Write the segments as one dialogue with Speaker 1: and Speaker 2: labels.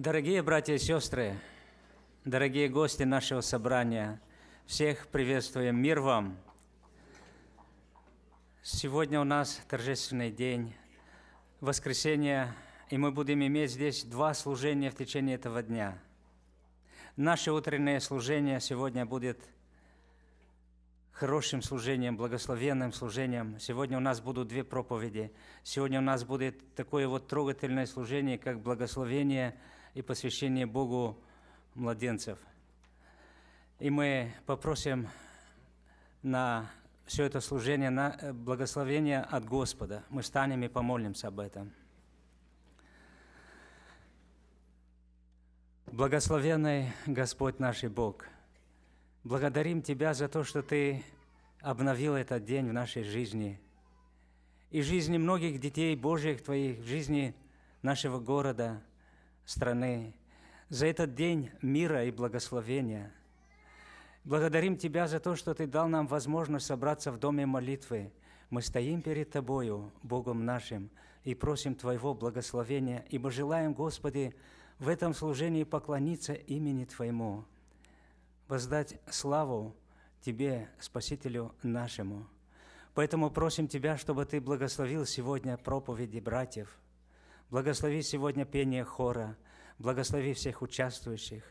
Speaker 1: Дорогие братья и сестры, дорогие
Speaker 2: гости нашего собрания, всех приветствуем, мир вам! Сегодня у нас торжественный день, воскресенье, и мы будем иметь здесь два служения в течение этого дня. Наше утреннее служение сегодня будет хорошим служением, благословенным служением. Сегодня у нас будут две проповеди. Сегодня у нас будет такое вот трогательное служение, как благословение – и посвящение Богу младенцев. И мы попросим на все это служение, на э, благословение от Господа. Мы встанем и помолимся об этом. Благословенный Господь наш и Бог, благодарим Тебя за то, что Ты обновил этот день в нашей жизни и жизни многих детей Божьих Твоих, в жизни нашего города – страны, за этот день мира и благословения. Благодарим Тебя за то, что Ты дал нам возможность собраться в доме молитвы. Мы стоим перед Тобою, Богом нашим, и просим Твоего благословения, ибо желаем, Господи, в этом служении поклониться имени Твоему, воздать славу Тебе, Спасителю нашему. Поэтому просим Тебя, чтобы Ты благословил сегодня проповеди братьев – Благослови сегодня пение хора, благослови всех участвующих,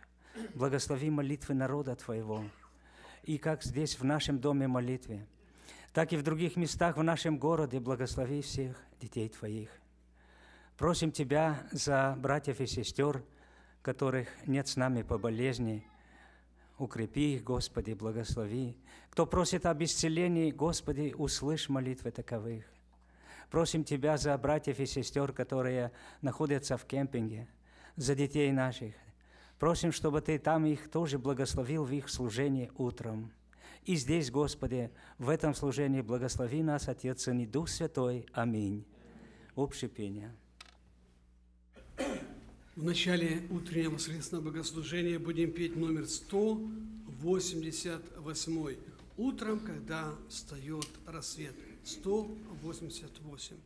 Speaker 2: благослови молитвы народа Твоего. И как здесь, в нашем доме молитве, так и в других местах в нашем городе благослови всех детей Твоих. Просим Тебя за братьев и сестер, которых нет с нами по болезни, укрепи их, Господи, благослови. Кто просит об исцелении, Господи, услышь молитвы таковых. Просим Тебя за братьев и сестер, которые находятся в кемпинге, за детей наших. Просим, чтобы Ты там их тоже благословил в их служении утром. И здесь, Господи, в этом служении благослови нас, Отец и Дух Святой. Аминь. Общее пение.
Speaker 3: В начале утреннего воскресного богослужения будем петь номер 188. Утром, когда встает
Speaker 4: рассвет. 188.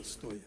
Speaker 4: história.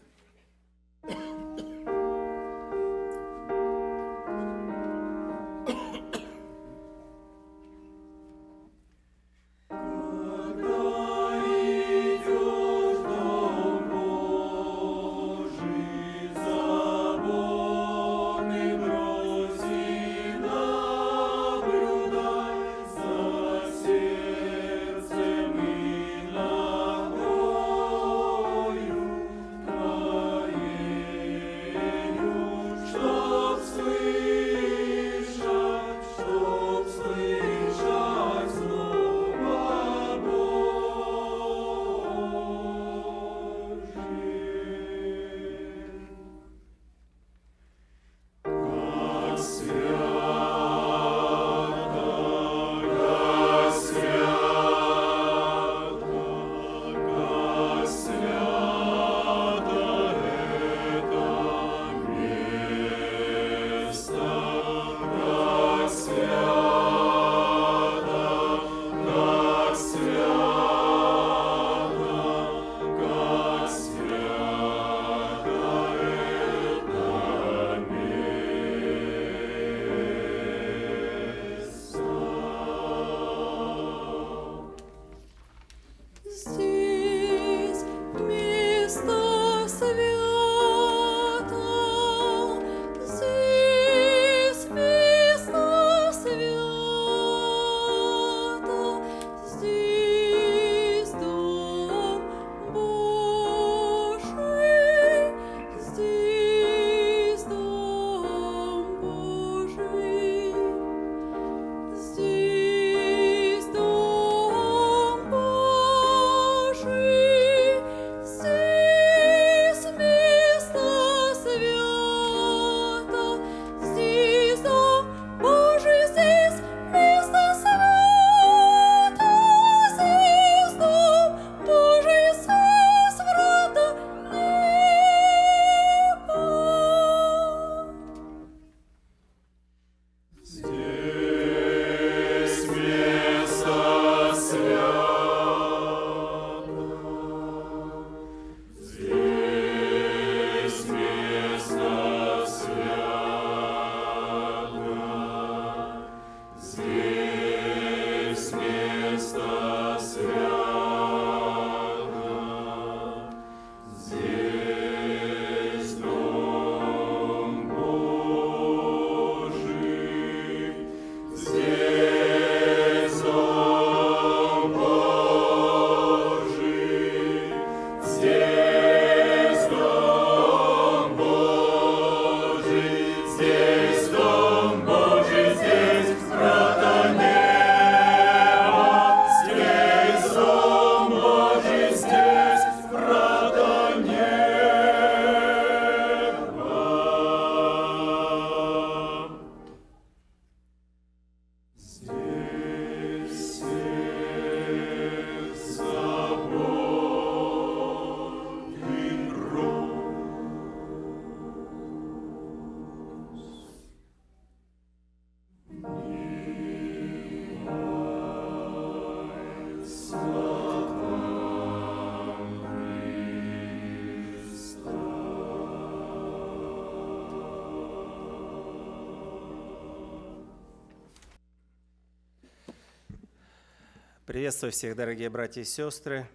Speaker 5: Приветствую всех, дорогие братья и сестры.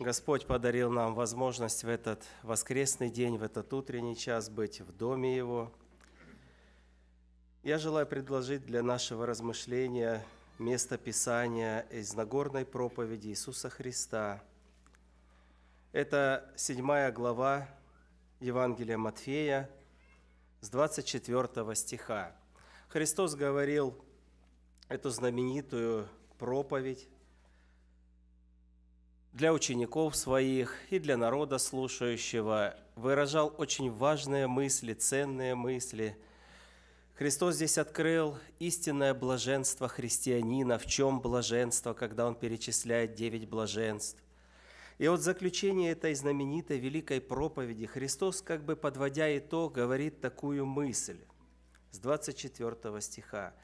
Speaker 5: Господь подарил нам возможность в этот воскресный день, в этот утренний час быть в Доме Его. Я желаю предложить для нашего размышления место Писания из Нагорной проповеди Иисуса Христа. Это седьмая глава Евангелия Матфея с 24 стиха. Христос говорил эту знаменитую проповедь, для учеников своих и для народа слушающего, выражал очень важные мысли, ценные мысли. Христос здесь открыл истинное блаженство христианина, в чем блаженство, когда он перечисляет девять блаженств. И вот заключение этой знаменитой великой проповеди Христос, как бы подводя итог, говорит такую мысль с 24 стиха.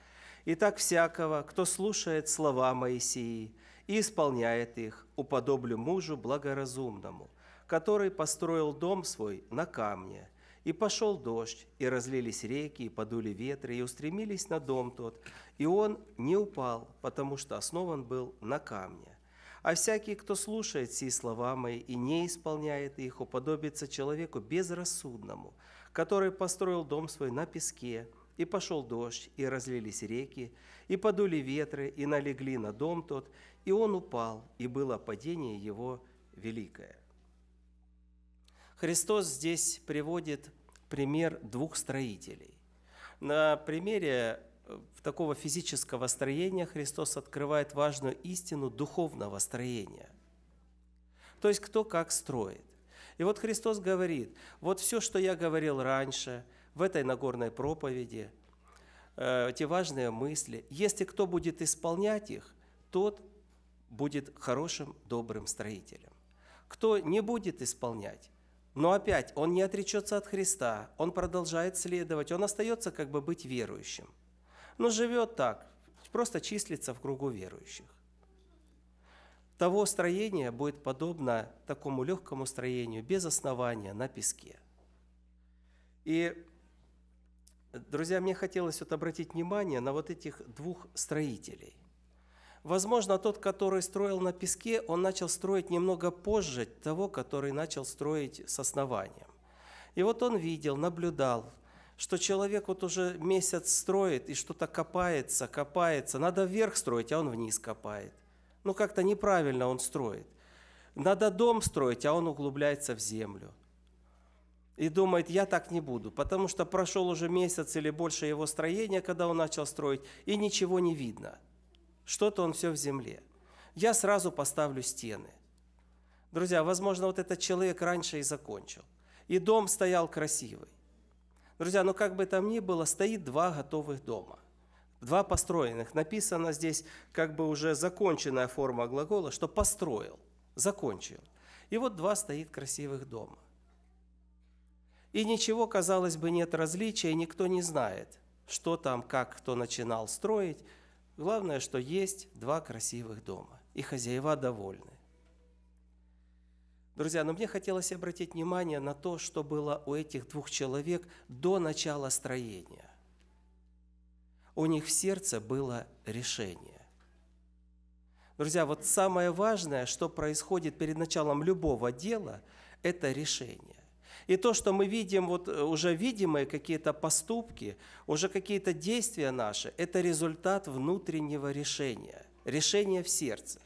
Speaker 5: «Итак, всякого, кто слушает слова Моисии и исполняет их, уподоблю мужу благоразумному, который построил дом свой на камне, и пошел дождь, и разлились реки, и подули ветры, и устремились на дом тот, и он не упал, потому что основан был на камне. А всякий, кто слушает сии слова мои и не исполняет их, уподобится человеку безрассудному, который построил дом свой на песке, и пошел дождь, и разлились реки, и подули ветры, и налегли на дом тот, и он упал, и было падение его великое. Христос здесь приводит пример двух строителей. На примере э, такого физического строения Христос открывает важную истину духовного строения. То есть кто как строит. И вот Христос говорит, вот все, что я говорил раньше, в этой Нагорной проповеди, эти важные мысли, если кто будет исполнять их, тот будет хорошим, добрым строителем. Кто не будет исполнять, но опять он не отречется от Христа, он продолжает следовать, он остается как бы быть верующим. Но живет так, просто числится в кругу верующих. Того строение будет подобно такому легкому строению без основания на песке. И, друзья, мне хотелось вот обратить внимание на вот этих двух строителей – Возможно, тот, который строил на песке, он начал строить немного позже того, который начал строить с основанием. И вот он видел, наблюдал, что человек вот уже месяц строит и что-то копается, копается. Надо вверх строить, а он вниз копает. Ну, как-то неправильно он строит. Надо дом строить, а он углубляется в землю. И думает, я так не буду, потому что прошел уже месяц или больше его строения, когда он начал строить, и ничего не видно – что-то он все в земле. Я сразу поставлю стены. Друзья, возможно, вот этот человек раньше и закончил. И дом стоял красивый. Друзья, ну как бы там ни было, стоит два готовых дома. Два построенных. Написано здесь как бы уже законченная форма глагола, что построил, закончил. И вот два стоит красивых дома. И ничего, казалось бы, нет различия, никто не знает, что там, как кто начинал строить – Главное, что есть два красивых дома, и хозяева довольны. Друзья, но мне хотелось обратить внимание на то, что было у этих двух человек до начала строения. У них в сердце было решение. Друзья, вот самое важное, что происходит перед началом любого дела, это решение. И то, что мы видим, вот э, уже видимые какие-то поступки, уже какие-то действия наши, это результат внутреннего решения, решения в сердце.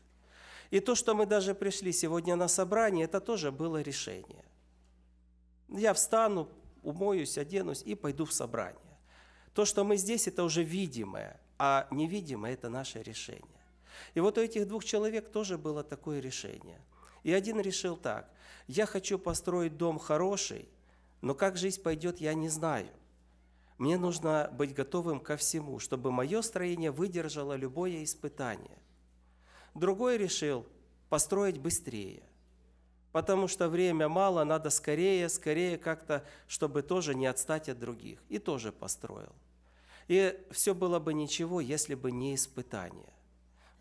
Speaker 5: И то, что мы даже пришли сегодня на собрание, это тоже было решение. Я встану, умоюсь, оденусь и пойду в собрание. То, что мы здесь, это уже видимое, а невидимое – это наше решение. И вот у этих двух человек тоже было такое решение. И один решил так, я хочу построить дом хороший, но как жизнь пойдет, я не знаю. Мне нужно быть готовым ко всему, чтобы мое строение выдержало любое испытание. Другой решил построить быстрее, потому что время мало, надо скорее, скорее как-то, чтобы тоже не отстать от других, и тоже построил. И все было бы ничего, если бы не испытание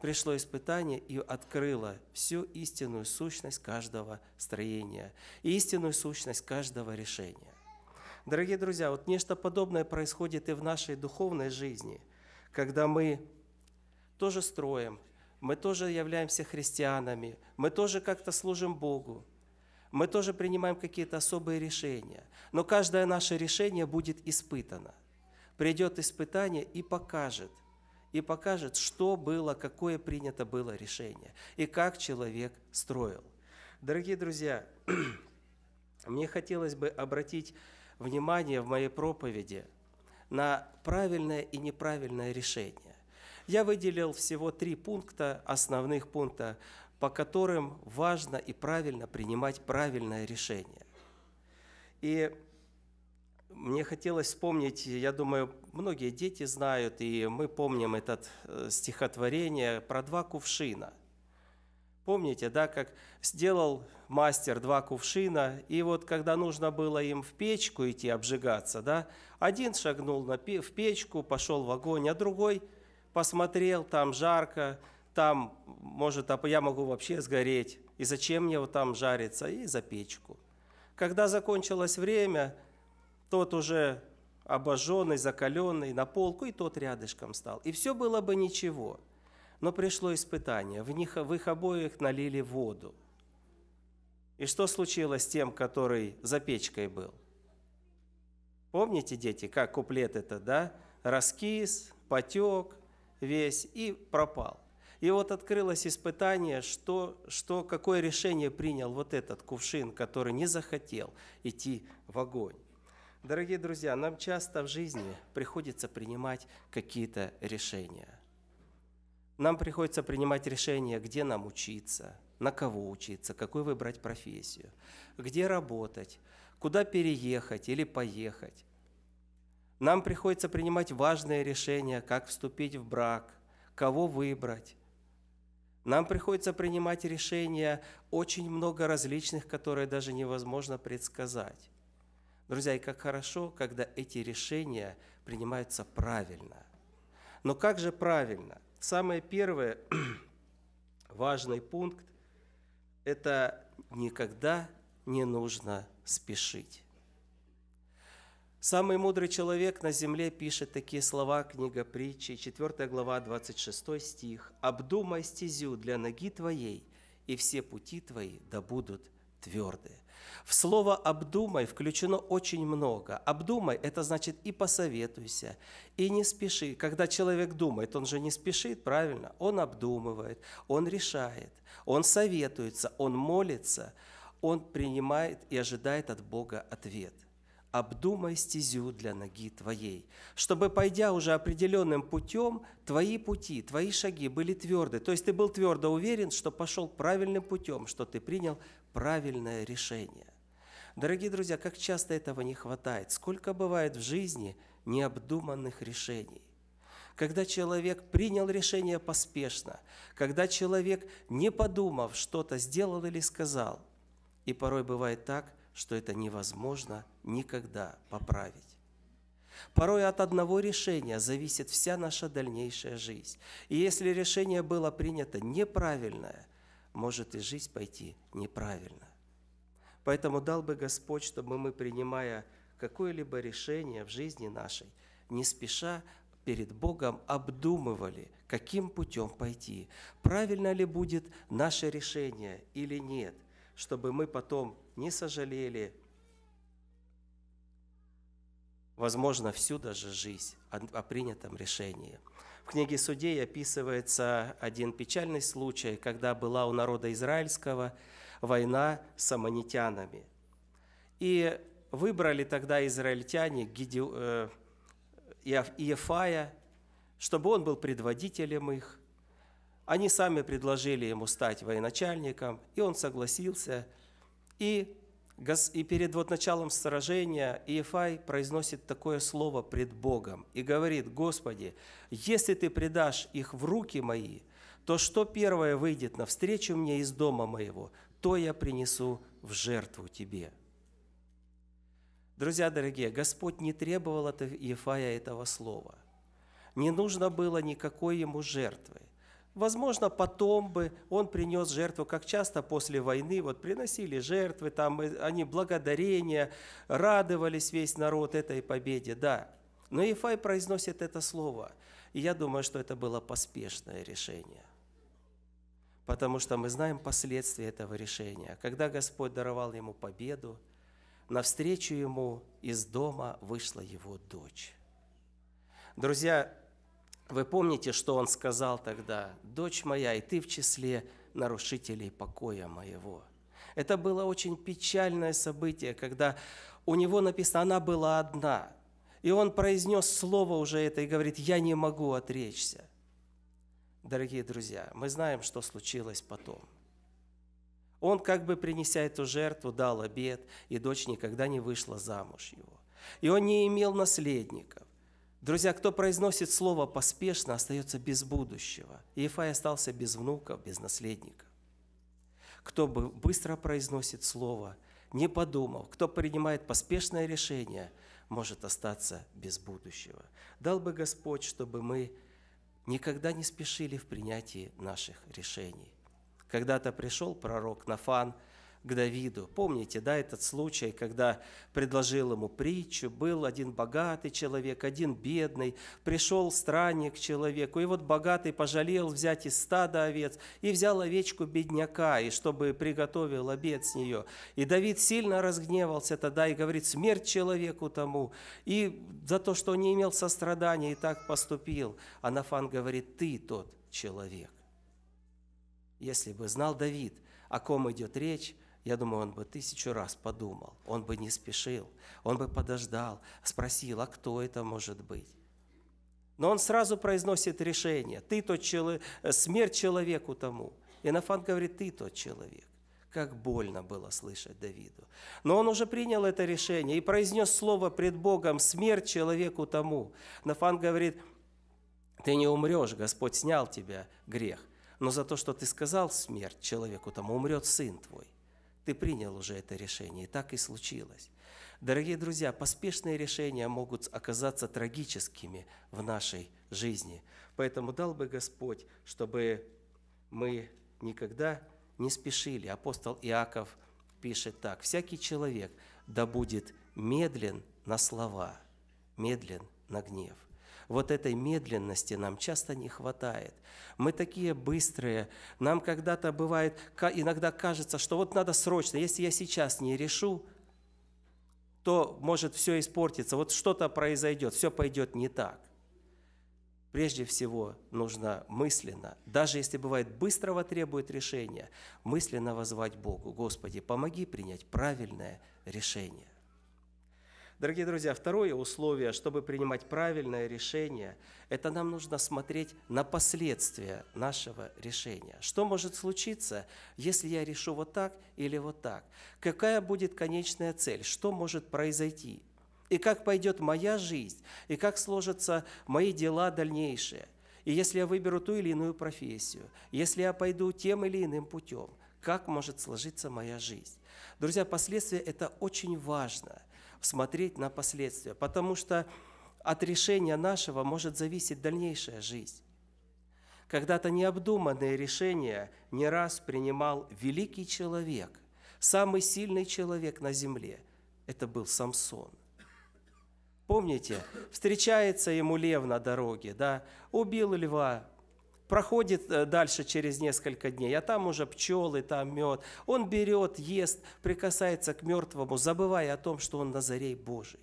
Speaker 5: пришло испытание и открыло всю истинную сущность каждого строения, и истинную сущность каждого решения. Дорогие друзья, вот нечто подобное происходит и в нашей духовной жизни, когда мы тоже строим, мы тоже являемся христианами, мы тоже как-то служим Богу, мы тоже принимаем какие-то особые решения. Но каждое наше решение будет испытано. Придет испытание и покажет – и покажет, что было, какое принято было решение и как человек строил. Дорогие друзья, мне хотелось бы обратить внимание в моей проповеди на правильное и неправильное решение. Я выделил всего три пункта, основных пункта, по которым важно и правильно принимать правильное решение. И мне хотелось вспомнить, я думаю, многие дети знают, и мы помним это э, стихотворение про два кувшина. Помните, да, как сделал мастер два кувшина, и вот когда нужно было им в печку идти обжигаться, да, один шагнул на в печку, пошел в огонь, а другой посмотрел, там жарко, там, может, а я могу вообще сгореть, и зачем мне вот там жариться, и за печку. Когда закончилось время – тот уже обожженный, закаленный, на полку, и тот рядышком стал. И все было бы ничего. Но пришло испытание. В, них, в их обоих налили воду. И что случилось с тем, который за печкой был? Помните, дети, как куплет это, да? Раскис, потек весь и пропал. И вот открылось испытание, что, что, какое решение принял вот этот кувшин, который не захотел идти в огонь. Дорогие друзья, нам часто в жизни приходится принимать какие-то решения. Нам приходится принимать решения, где нам учиться, на кого учиться, какую выбрать профессию, где работать, куда переехать или поехать. Нам приходится принимать важные решения, как вступить в брак, кого выбрать. Нам приходится принимать решения очень много различных, которые даже невозможно предсказать. Друзья, и как хорошо, когда эти решения принимаются правильно. Но как же правильно? Самый первый важный пункт – это никогда не нужно спешить. Самый мудрый человек на земле пишет такие слова, книга притчи, 4 глава, 26 стих. «Обдумай стезю для ноги твоей, и все пути твои да будут твердые». В слово «обдумай» включено очень много. «Обдумай» – это значит и посоветуйся, и не спеши. Когда человек думает, он же не спешит, правильно? Он обдумывает, он решает, он советуется, он молится, он принимает и ожидает от Бога ответ – обдумай стезю для ноги твоей, чтобы, пойдя уже определенным путем, твои пути, твои шаги были тверды. То есть ты был твердо уверен, что пошел правильным путем, что ты принял правильное решение. Дорогие друзья, как часто этого не хватает, сколько бывает в жизни необдуманных решений. Когда человек принял решение поспешно, когда человек, не подумав, что-то сделал или сказал. И порой бывает так – что это невозможно никогда поправить. Порой от одного решения зависит вся наша дальнейшая жизнь. И если решение было принято неправильное, может и жизнь пойти неправильно. Поэтому дал бы Господь, чтобы мы, принимая какое-либо решение в жизни нашей, не спеша перед Богом обдумывали, каким путем пойти, правильно ли будет наше решение или нет, чтобы мы потом не сожалели. Возможно, всю даже жизнь о принятом решении. В книге Судей описывается один печальный случай, когда была у народа израильского война с аммонитянами. И выбрали тогда израильтяне Гидео, э, Иефая, чтобы он был предводителем их. Они сами предложили ему стать военачальником, и он согласился – и, и перед вот началом сражения Иефай произносит такое слово пред Богом и говорит, «Господи, если Ты предашь их в руки мои, то что первое выйдет навстречу мне из дома моего, то я принесу в жертву Тебе». Друзья дорогие, Господь не требовал от Ефая этого слова. Не нужно было никакой ему жертвы. Возможно, потом бы он принес жертву, как часто после войны, вот приносили жертвы, там э, они благодарения, радовались весь народ этой победе, да. Но Ефай произносит это слово, и я думаю, что это было поспешное решение. Потому что мы знаем последствия этого решения. Когда Господь даровал ему победу, навстречу ему из дома вышла его дочь. Друзья, вы помните, что он сказал тогда? «Дочь моя, и ты в числе нарушителей покоя моего». Это было очень печальное событие, когда у него написано, она была одна. И он произнес слово уже это и говорит, я не могу отречься. Дорогие друзья, мы знаем, что случилось потом. Он, как бы принеся эту жертву, дал обед, и дочь никогда не вышла замуж его. И он не имел наследников. Друзья, кто произносит слово поспешно, остается без будущего. И Ефай остался без внуков, без наследника. Кто бы быстро произносит слово, не подумал, кто принимает поспешное решение, может остаться без будущего. Дал бы Господь, чтобы мы никогда не спешили в принятии наших решений. Когда-то пришел пророк Нафан – к Давиду. Помните, да, этот случай, когда предложил ему притчу, был один богатый человек, один бедный, пришел странник к человеку, и вот богатый пожалел взять из стада овец, и взял овечку бедняка, и чтобы приготовил обед с нее. И Давид сильно разгневался тогда и говорит, смерть человеку тому, и за то, что не имел сострадания и так поступил. А Нафан говорит, ты тот человек. Если бы знал Давид, о ком идет речь, я думаю, он бы тысячу раз подумал, он бы не спешил, он бы подождал, спросил, а кто это может быть? Но он сразу произносит решение, ты тот человек, э, смерть человеку тому. И Нафан говорит, ты тот человек. Как больно было слышать Давиду. Но он уже принял это решение и произнес слово пред Богом «смерть человеку тому». Нафан говорит, ты не умрешь, Господь снял тебя грех, но за то, что ты сказал смерть человеку тому, умрет сын твой. Ты принял уже это решение, и так и случилось. Дорогие друзья, поспешные решения могут оказаться трагическими в нашей жизни. Поэтому дал бы Господь, чтобы мы никогда не спешили. Апостол Иаков пишет так. «Всякий человек да будет медлен на слова, медлен на гнев» вот этой медленности нам часто не хватает. Мы такие быстрые. Нам когда-то бывает, иногда кажется, что вот надо срочно, если я сейчас не решу, то может все испортиться, вот что-то произойдет, все пойдет не так. Прежде всего нужно мысленно, даже если бывает быстрого требует решения, мысленно возвать Богу, Господи, помоги принять правильное решение. Дорогие друзья, второе условие, чтобы принимать правильное решение, это нам нужно смотреть на последствия нашего решения. Что может случиться, если я решу вот так или вот так? Какая будет конечная цель? Что может произойти? И как пойдет моя жизнь? И как сложатся мои дела дальнейшие? И если я выберу ту или иную профессию? Если я пойду тем или иным путем? Как может сложиться моя жизнь? Друзья, последствия – это очень важно – смотреть на последствия, потому что от решения нашего может зависеть дальнейшая жизнь. Когда-то необдуманные решения не раз принимал великий человек, самый сильный человек на земле. Это был Самсон. Помните, встречается ему лев на дороге, да? Убил льва, проходит э, дальше через несколько дней, а там уже пчелы, там мед. Он берет, ест, прикасается к мертвому, забывая о том, что он Назарей Божий.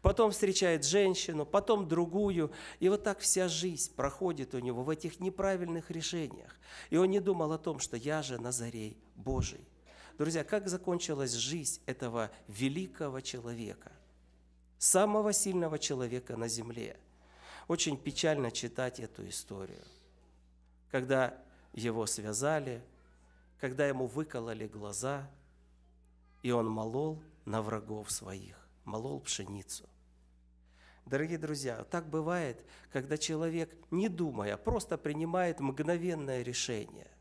Speaker 5: Потом встречает женщину, потом другую. И вот так вся жизнь проходит у него в этих неправильных решениях. И он не думал о том, что я же Назарей Божий. Друзья, как закончилась жизнь этого великого человека, самого сильного человека на земле? Очень печально читать эту историю когда его связали, когда ему выкололи глаза, и он молол на врагов своих, молол пшеницу. Дорогие друзья, так бывает, когда человек, не думая, просто принимает мгновенное решение –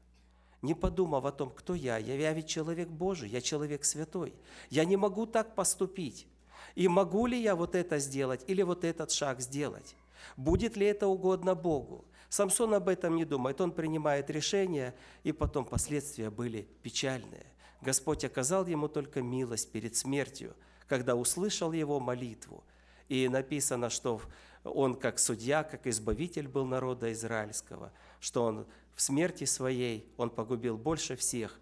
Speaker 5: не подумав о том, кто я. Я, я ведь человек Божий, я человек святой. Я не могу так поступить. И могу ли я вот это сделать или вот этот шаг сделать? Будет ли это угодно Богу? Самсон об этом не думает, он принимает решение, и потом последствия были печальные. Господь оказал ему только милость перед смертью, когда услышал его молитву. И написано, что он как судья, как избавитель был народа израильского, что он в смерти своей, он погубил больше всех,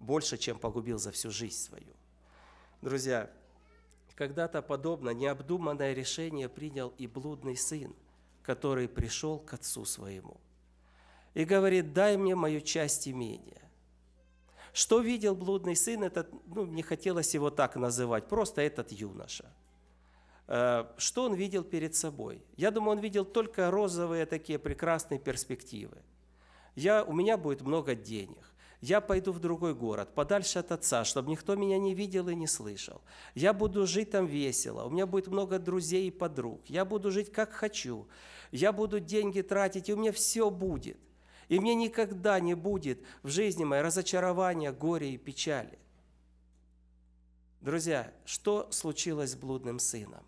Speaker 5: больше, чем погубил за всю жизнь свою. Друзья, когда-то подобно необдуманное решение принял и блудный сын – который пришел к отцу своему. И говорит, дай мне мою часть имения. Что видел блудный сын, этот, ну, не хотелось его так называть, просто этот юноша. Э, что он видел перед собой? Я думаю, он видел только розовые такие прекрасные перспективы. Я, у меня будет много денег. Я пойду в другой город, подальше от отца, чтобы никто меня не видел и не слышал. Я буду жить там весело, у меня будет много друзей и подруг. Я буду жить как хочу. Я буду деньги тратить, и у меня все будет. И мне никогда не будет в жизни моей разочарования, горя и печали. Друзья, что случилось с блудным сыном?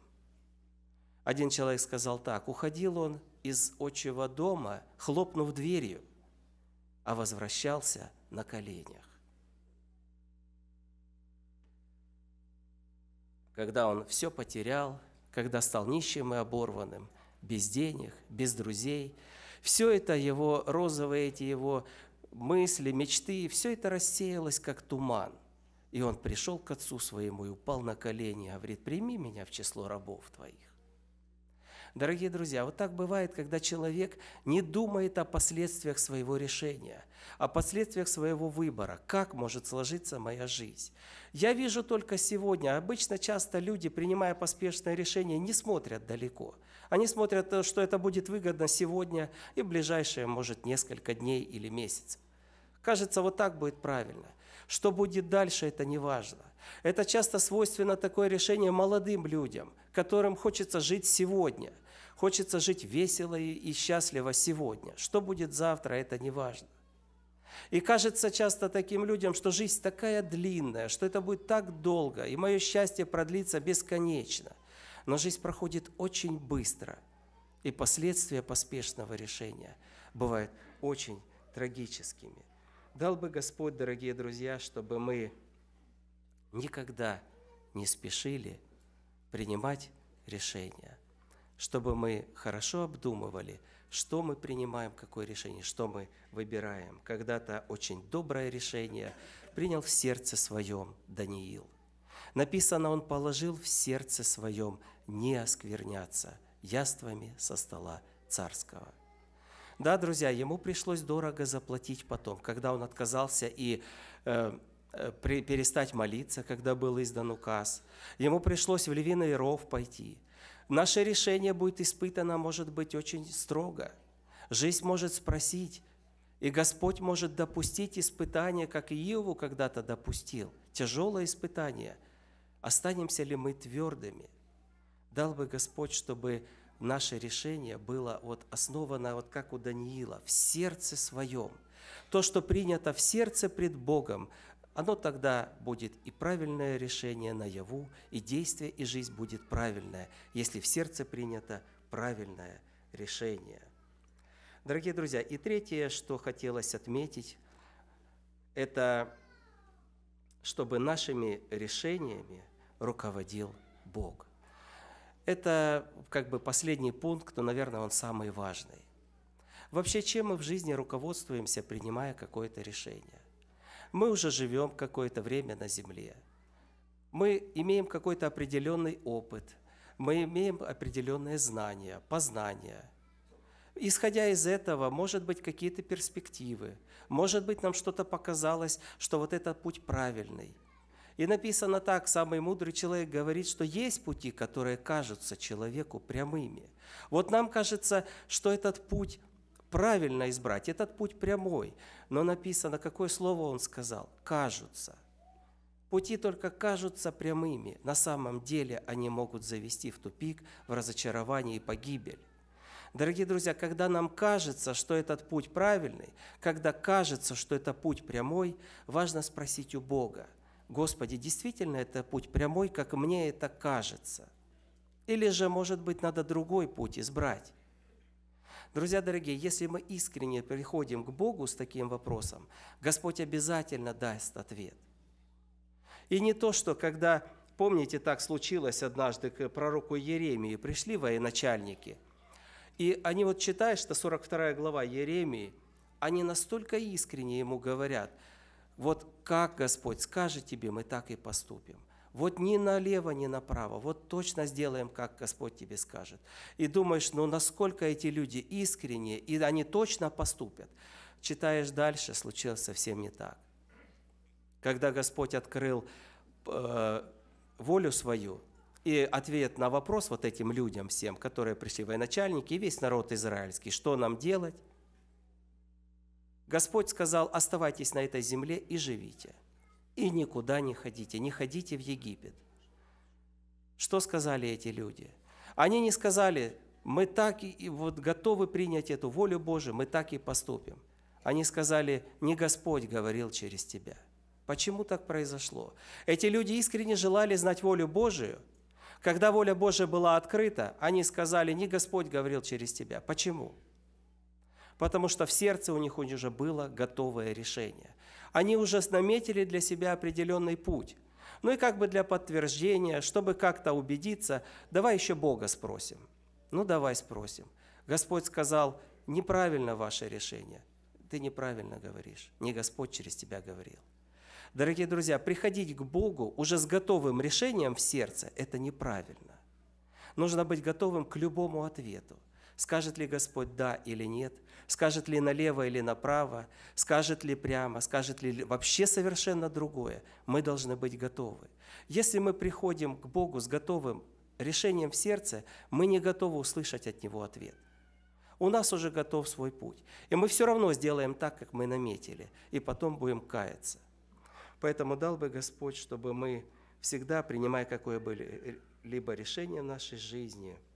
Speaker 5: Один человек сказал так, уходил он из отчего дома, хлопнув дверью, а возвращался на коленях. Когда он все потерял, когда стал нищим и оборванным, без денег, без друзей, все это его розовые эти его мысли, мечты, все это рассеялось, как туман. И он пришел к отцу своему и упал на колени, говорит, прими меня в число рабов твоих. Дорогие друзья, вот так бывает, когда человек не думает о последствиях своего решения, о последствиях своего выбора, как может сложиться моя жизнь. Я вижу только сегодня, обычно часто люди, принимая поспешное решение, не смотрят далеко. Они смотрят, э, что это будет выгодно сегодня и в ближайшие, может, несколько дней или месяцев. Кажется, вот так будет правильно. Что будет дальше, это не важно. Это часто свойственно такое решение молодым людям, которым хочется жить сегодня – Хочется жить весело и счастливо сегодня. Что будет завтра, это не важно. И кажется часто таким людям, что жизнь такая длинная, что это будет так долго, и мое счастье продлится бесконечно. Но жизнь проходит очень быстро, и последствия поспешного решения бывают очень трагическими. Дал бы Господь, дорогие друзья, чтобы мы никогда не спешили принимать решения чтобы мы хорошо обдумывали, что мы принимаем, какое решение, что мы выбираем. Когда-то очень доброе решение принял в сердце своем Даниил. Написано, он положил в сердце своем не оскверняться яствами со стола царского. Да, друзья, ему пришлось дорого заплатить потом, когда он отказался и э, э перестать молиться, когда был издан указ. Ему пришлось в Левиный ров пойти. Наше решение будет испытано, может быть, очень строго. Жизнь может спросить, и Господь может допустить испытание, как и Иову когда-то допустил, тяжелое испытание. Останемся ли мы твердыми? Дал бы Господь, чтобы наше решение было вот основано, вот как у Даниила, в сердце своем. То, что принято в сердце пред Богом, оно тогда будет и правильное решение наяву, и действие, и жизнь будет правильная, если в сердце принято правильное решение. Дорогие друзья, и третье, что хотелось отметить, это чтобы нашими решениями руководил Бог. Это как бы последний пункт, но, наверное, он самый важный. Вообще, чем мы в жизни руководствуемся, принимая какое-то решение? мы уже живем какое-то время на Земле. Мы имеем какой-то определенный опыт, мы имеем определенные знания, познания. Исходя из этого, может быть, какие-то перспективы, может быть, нам что-то показалось, что вот этот путь правильный. И написано так, самый мудрый человек говорит, что есть пути, которые кажутся человеку прямыми. Вот нам кажется, что этот путь правильно избрать. Этот путь прямой, но написано, какое слово он сказал? «Кажутся». Пути только кажутся прямыми, на самом деле они могут завести в тупик, в разочарование и погибель. Дорогие друзья, когда нам кажется, что этот путь правильный, когда кажется, что это путь прямой, важно спросить у Бога, Господи, действительно это путь прямой, как мне это кажется? Или же, может быть, надо другой путь избрать? Друзья дорогие, если мы искренне приходим к Богу с таким вопросом, Господь обязательно даст ответ. И не то, что когда, помните, так случилось однажды к пророку Еремии, пришли военачальники, и они вот читают, что 42 глава Еремии, они настолько искренне ему говорят, вот как Господь скажет тебе, мы так и поступим. Вот ни налево, ни направо. Вот точно сделаем, как Господь тебе скажет. И думаешь, ну насколько эти люди искренние, и они точно поступят. Читаешь дальше, случилось совсем не так. Когда Господь открыл э, волю свою, и ответ на вопрос вот этим людям всем, которые пришли военачальники и весь народ израильский, что нам делать? Господь сказал, оставайтесь на этой земле и живите – и никуда не ходите, не ходите в Египет. Что сказали эти люди? Они не сказали, мы так и вот готовы принять эту волю Божию, мы так и поступим. Они сказали, не Господь говорил через тебя. Почему так произошло? Эти люди искренне желали знать волю Божию. Когда воля Божия была открыта, они сказали, не Господь говорил через тебя. Почему? Потому что в сердце у них уже было готовое решение они уже наметили для себя определенный путь. Ну и как бы для подтверждения, чтобы как-то убедиться, давай еще Бога спросим. Ну давай спросим. Господь сказал, неправильно ваше решение. Ты неправильно говоришь. Не Господь через тебя говорил. Дорогие друзья, приходить к Богу уже с готовым решением в сердце – это неправильно. Нужно быть готовым к любому ответу. Скажет ли Господь «да» или «нет», скажет ли налево или направо, скажет ли прямо, скажет ли вообще совершенно другое. Мы должны быть готовы. Если мы приходим к Богу с готовым решением в сердце, мы не готовы услышать от Него ответ. У нас уже готов свой путь. И мы все равно сделаем так, как мы наметили, и потом будем каяться. Поэтому дал бы Господь, чтобы мы всегда, принимая какое бы либо решение в нашей жизни –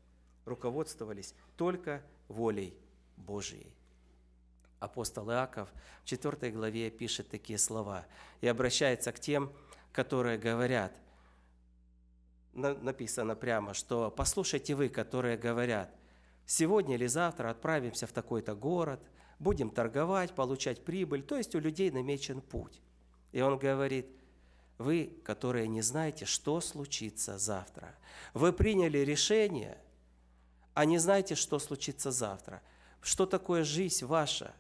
Speaker 5: руководствовались только волей Божией. Апостол Иаков в 4 главе пишет такие слова и обращается к тем, которые говорят, написано прямо, что «послушайте вы, которые говорят, сегодня или завтра отправимся в такой-то город, будем торговать, получать прибыль, то есть у людей намечен путь. И он говорит, вы, которые не знаете, что случится завтра, вы приняли решение – а не знаете, что случится завтра. Что такое жизнь ваша,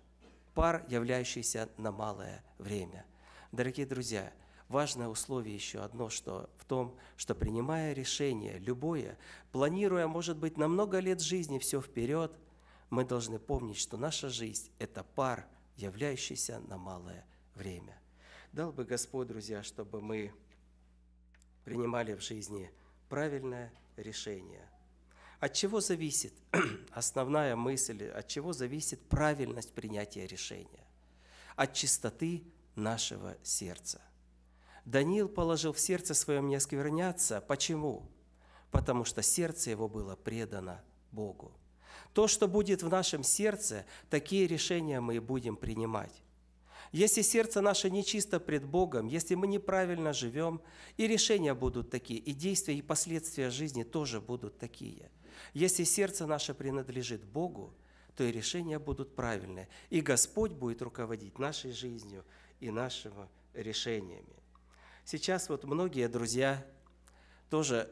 Speaker 5: пар, являющийся на малое время? Дорогие друзья, важное условие еще одно, что в том, что принимая решение, любое, планируя, может быть, на много лет жизни все вперед, мы должны помнить, что наша жизнь – это пар, являющийся на малое время. Дал бы Господь, друзья, чтобы мы принимали в жизни правильное решение – от чего зависит основная мысль, от чего зависит правильность принятия решения? От чистоты нашего сердца. Даниил положил в сердце своем не оскверняться. Почему? Потому что сердце его было предано Богу. То, что будет в нашем сердце, такие решения мы и будем принимать. Если сердце наше нечисто пред Богом, если мы неправильно живем, и решения будут такие, и действия, и последствия жизни тоже будут такие – если сердце наше принадлежит Богу, то и решения будут правильные. И Господь будет руководить нашей жизнью и нашими решениями. Сейчас вот многие друзья тоже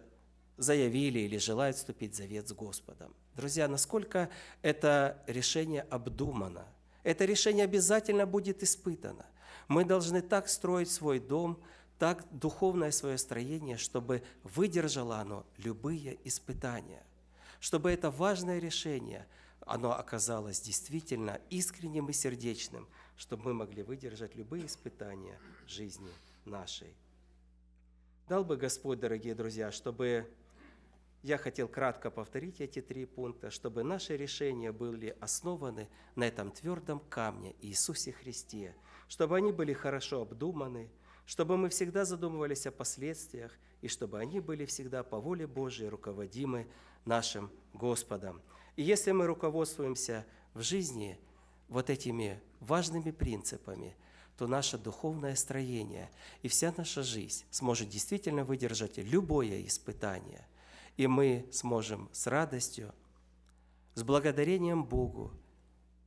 Speaker 5: заявили или желают вступить в завет с Господом. Друзья, насколько это решение обдумано? Это решение обязательно будет испытано. Мы должны так строить свой дом, так духовное свое строение, чтобы выдержало оно любые испытания чтобы это важное решение, оно оказалось действительно искренним и сердечным, чтобы мы могли выдержать любые испытания жизни нашей. Дал бы Господь, дорогие друзья, чтобы я хотел кратко повторить эти три пункта, чтобы наши решения были основаны на этом твердом камне Иисусе Христе, чтобы они были хорошо обдуманы, чтобы мы всегда задумывались о последствиях и чтобы они были всегда по воле Божьей руководимы нашим Господом. И если мы руководствуемся в жизни вот этими важными принципами, то наше духовное строение и вся наша жизнь сможет действительно выдержать любое испытание. И мы сможем с радостью, с благодарением Богу,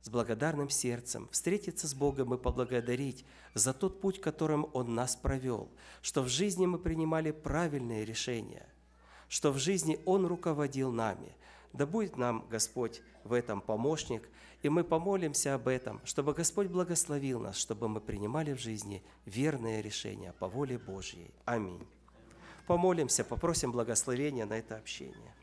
Speaker 5: с благодарным сердцем встретиться с Богом и поблагодарить за тот путь, которым Он нас провел, что в жизни мы принимали правильные решения – что в жизни Он руководил нами. Да будет нам Господь в этом помощник, и мы помолимся об этом, чтобы Господь благословил нас, чтобы мы принимали в жизни верные решения по воле Божьей. Аминь. Помолимся, попросим благословения на это общение.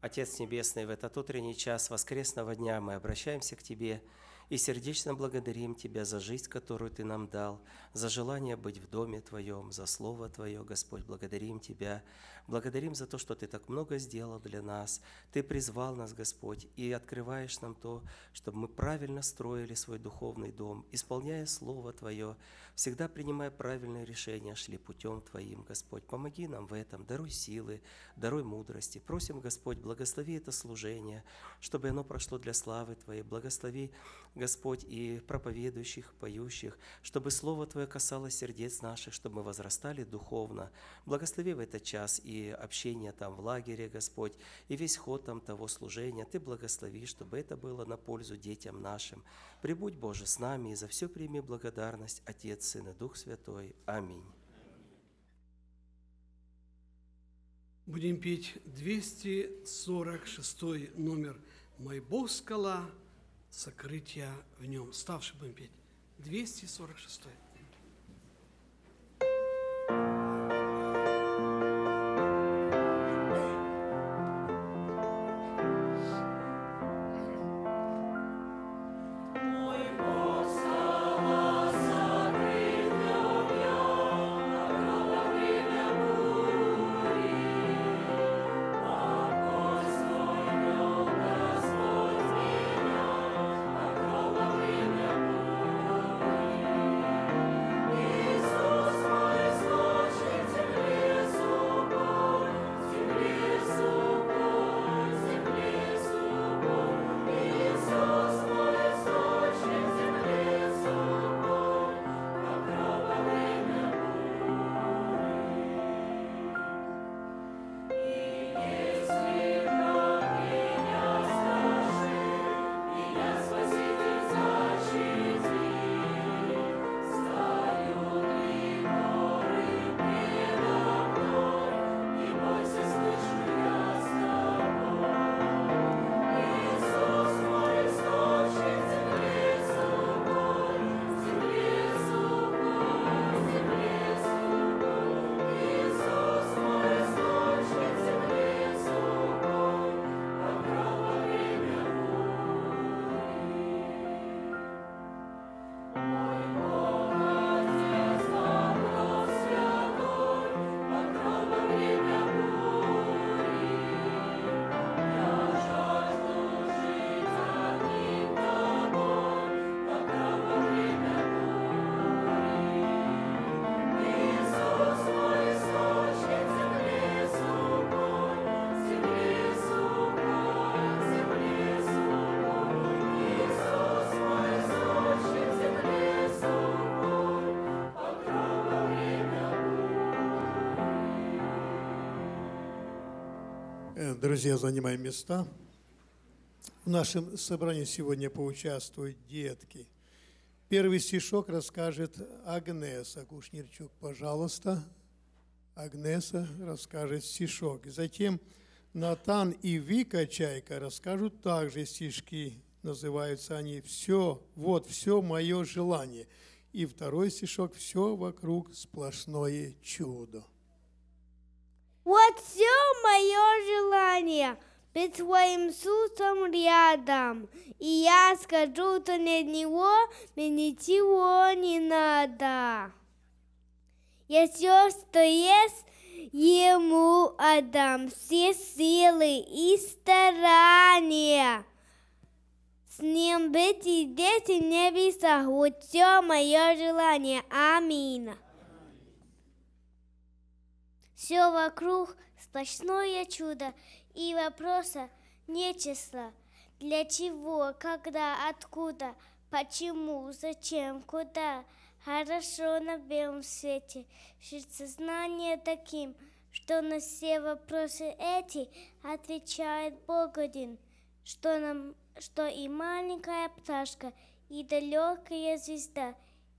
Speaker 5: Отец Небесный, в этот утренний час воскресного дня мы обращаемся к Тебе и сердечно благодарим Тебя за жизнь, которую Ты нам дал, за желание быть в доме Твоем, за Слово Твое, Господь, благодарим Тебя Благодарим за то, что Ты так много сделал для нас. Ты призвал нас, Господь, и открываешь нам то, чтобы мы правильно строили свой духовный дом, исполняя Слово Твое, всегда принимая правильные решения, шли путем Твоим, Господь. Помоги нам в этом, даруй силы, даруй мудрости. Просим, Господь, благослови это служение, чтобы оно прошло для славы Твоей. Благослови, Господь, и проповедующих, поющих, чтобы Слово Твое касалось сердец наших, чтобы мы возрастали духовно. Благослови в этот час и и общение там в лагере, Господь, и весь ход там того служения. Ты благослови, чтобы это было на пользу детям нашим. Прибудь, Боже, с нами и за все прими благодарность, Отец, Сын и Дух Святой. Аминь.
Speaker 3: Будем петь 246 номер «Мой Бог – скала, "Сокрытие" в нем». Ставший будем петь. 246.
Speaker 4: Друзья, занимаем места. В нашем собрании сегодня поучаствуют детки. Первый стишок расскажет Агнеса Кушнирчук. Пожалуйста, Агнеса расскажет стишок. Затем Натан и Вика Чайка расскажут также стишки. Называются они «Все, вот все мое желание». И второй стишок «Все вокруг сплошное чудо».
Speaker 6: Вот все мое желание быть своим Иисусом рядом. И я скажу, что для Него мне ничего не надо. Я все, что есть, Ему отдам все силы и старания. С Ним быть и здесь, и в небесах. Вот все мое желание. Аминь. Все вокруг сплошное чудо, и вопроса не числа. Для чего, когда, откуда, почему, зачем, куда. Хорошо на белом свете, жить сознание таким, что на все вопросы эти отвечает Бог один, что, нам, что и маленькая пташка, и далекая звезда,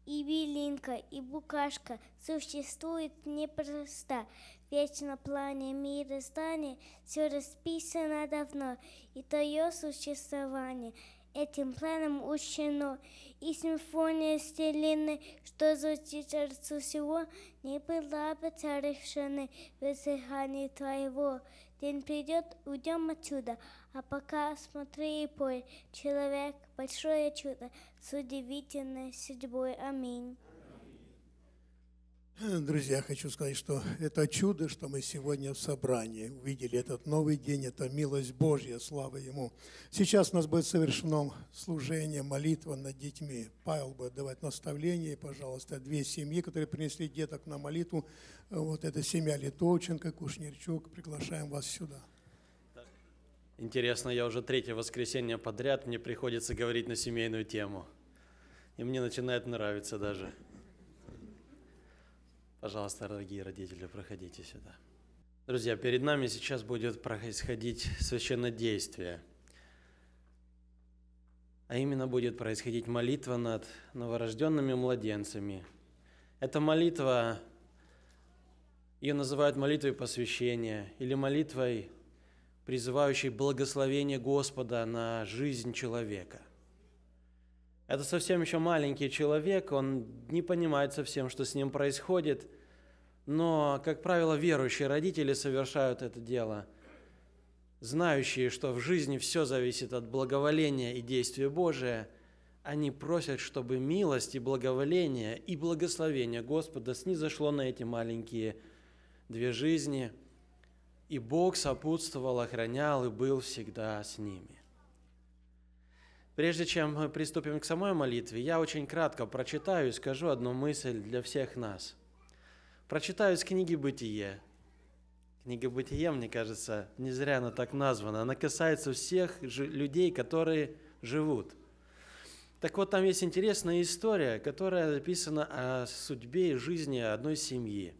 Speaker 6: и белинка, и букашка существует непросто. Вечно плане мира здания, все расписано давно, и твое существование этим планом учено. И симфония вселенной, что звучит сердцу всего, не была бы совершенной в высыхании твоего. День придет, уйдем отсюда, а пока смотри и пой. Человек — большое чудо с удивительной судьбой. Аминь.
Speaker 4: Друзья, хочу сказать, что это чудо, что мы сегодня в собрании увидели этот новый день, это милость Божья, слава Ему. Сейчас у нас будет совершено служение, молитва над детьми. Павел будет давать наставление, пожалуйста, две семьи, которые принесли деток на молитву. Вот эта семья Литовченко, Кушнерчук, приглашаем вас сюда.
Speaker 3: Интересно, я уже третье воскресенье подряд, мне приходится говорить на семейную тему. И мне начинает нравиться даже. Пожалуйста, дорогие родители, проходите сюда. Друзья, перед нами сейчас будет происходить священное действие, А именно будет происходить молитва над новорожденными младенцами. Эта молитва, ее называют молитвой посвящения или молитвой, призывающей благословение Господа на жизнь человека – это совсем еще маленький человек, он не понимает совсем, что с ним происходит. Но, как правило, верующие родители совершают это дело, знающие, что в жизни все зависит от благоволения и действия Божия – они просят, чтобы милость и благоволение и благословение Господа снизошло на эти маленькие две жизни, и Бог сопутствовал, охранял и был всегда с ними. Прежде чем мы приступим к самой молитве, я очень кратко прочитаю и скажу одну мысль для всех нас. Прочитаю из книги «Бытие». Книга «Бытие», мне кажется, не зря она так названа. Она касается всех людей, которые живут. Так вот, там есть интересная история, которая написана о судьбе и жизни одной семьи.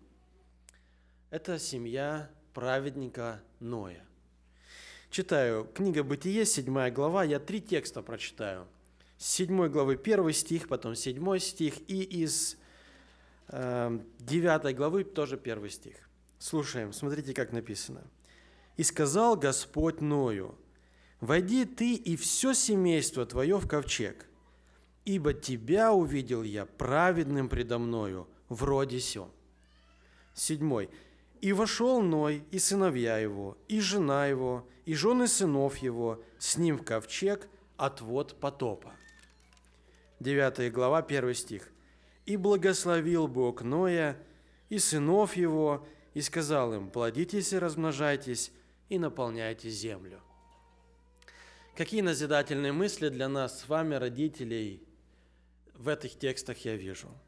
Speaker 3: Это семья праведника Ноя. Читаю. Книга «Бытие», 7 глава. Я три текста прочитаю. С 7 главы 1 стих, потом 7 стих и из э, эм, 9 главы тоже 1 стих. Слушаем, смотрите, как написано. «И сказал Господь Ною, «Войди ты и все семейство твое в ковчег, ибо тебя увидел я праведным предо мною в роде сем». Седьмой. И вошел Ной, и сыновья его, и жена его, и жены сынов его, с ним в ковчег, отвод потопа. 9 глава, 1 стих. «И благословил Бог Ноя и сынов его, и сказал им, плодитесь и размножайтесь, и наполняйте землю». Какие назидательные мысли для нас с вами, родителей, в этих текстах я вижу –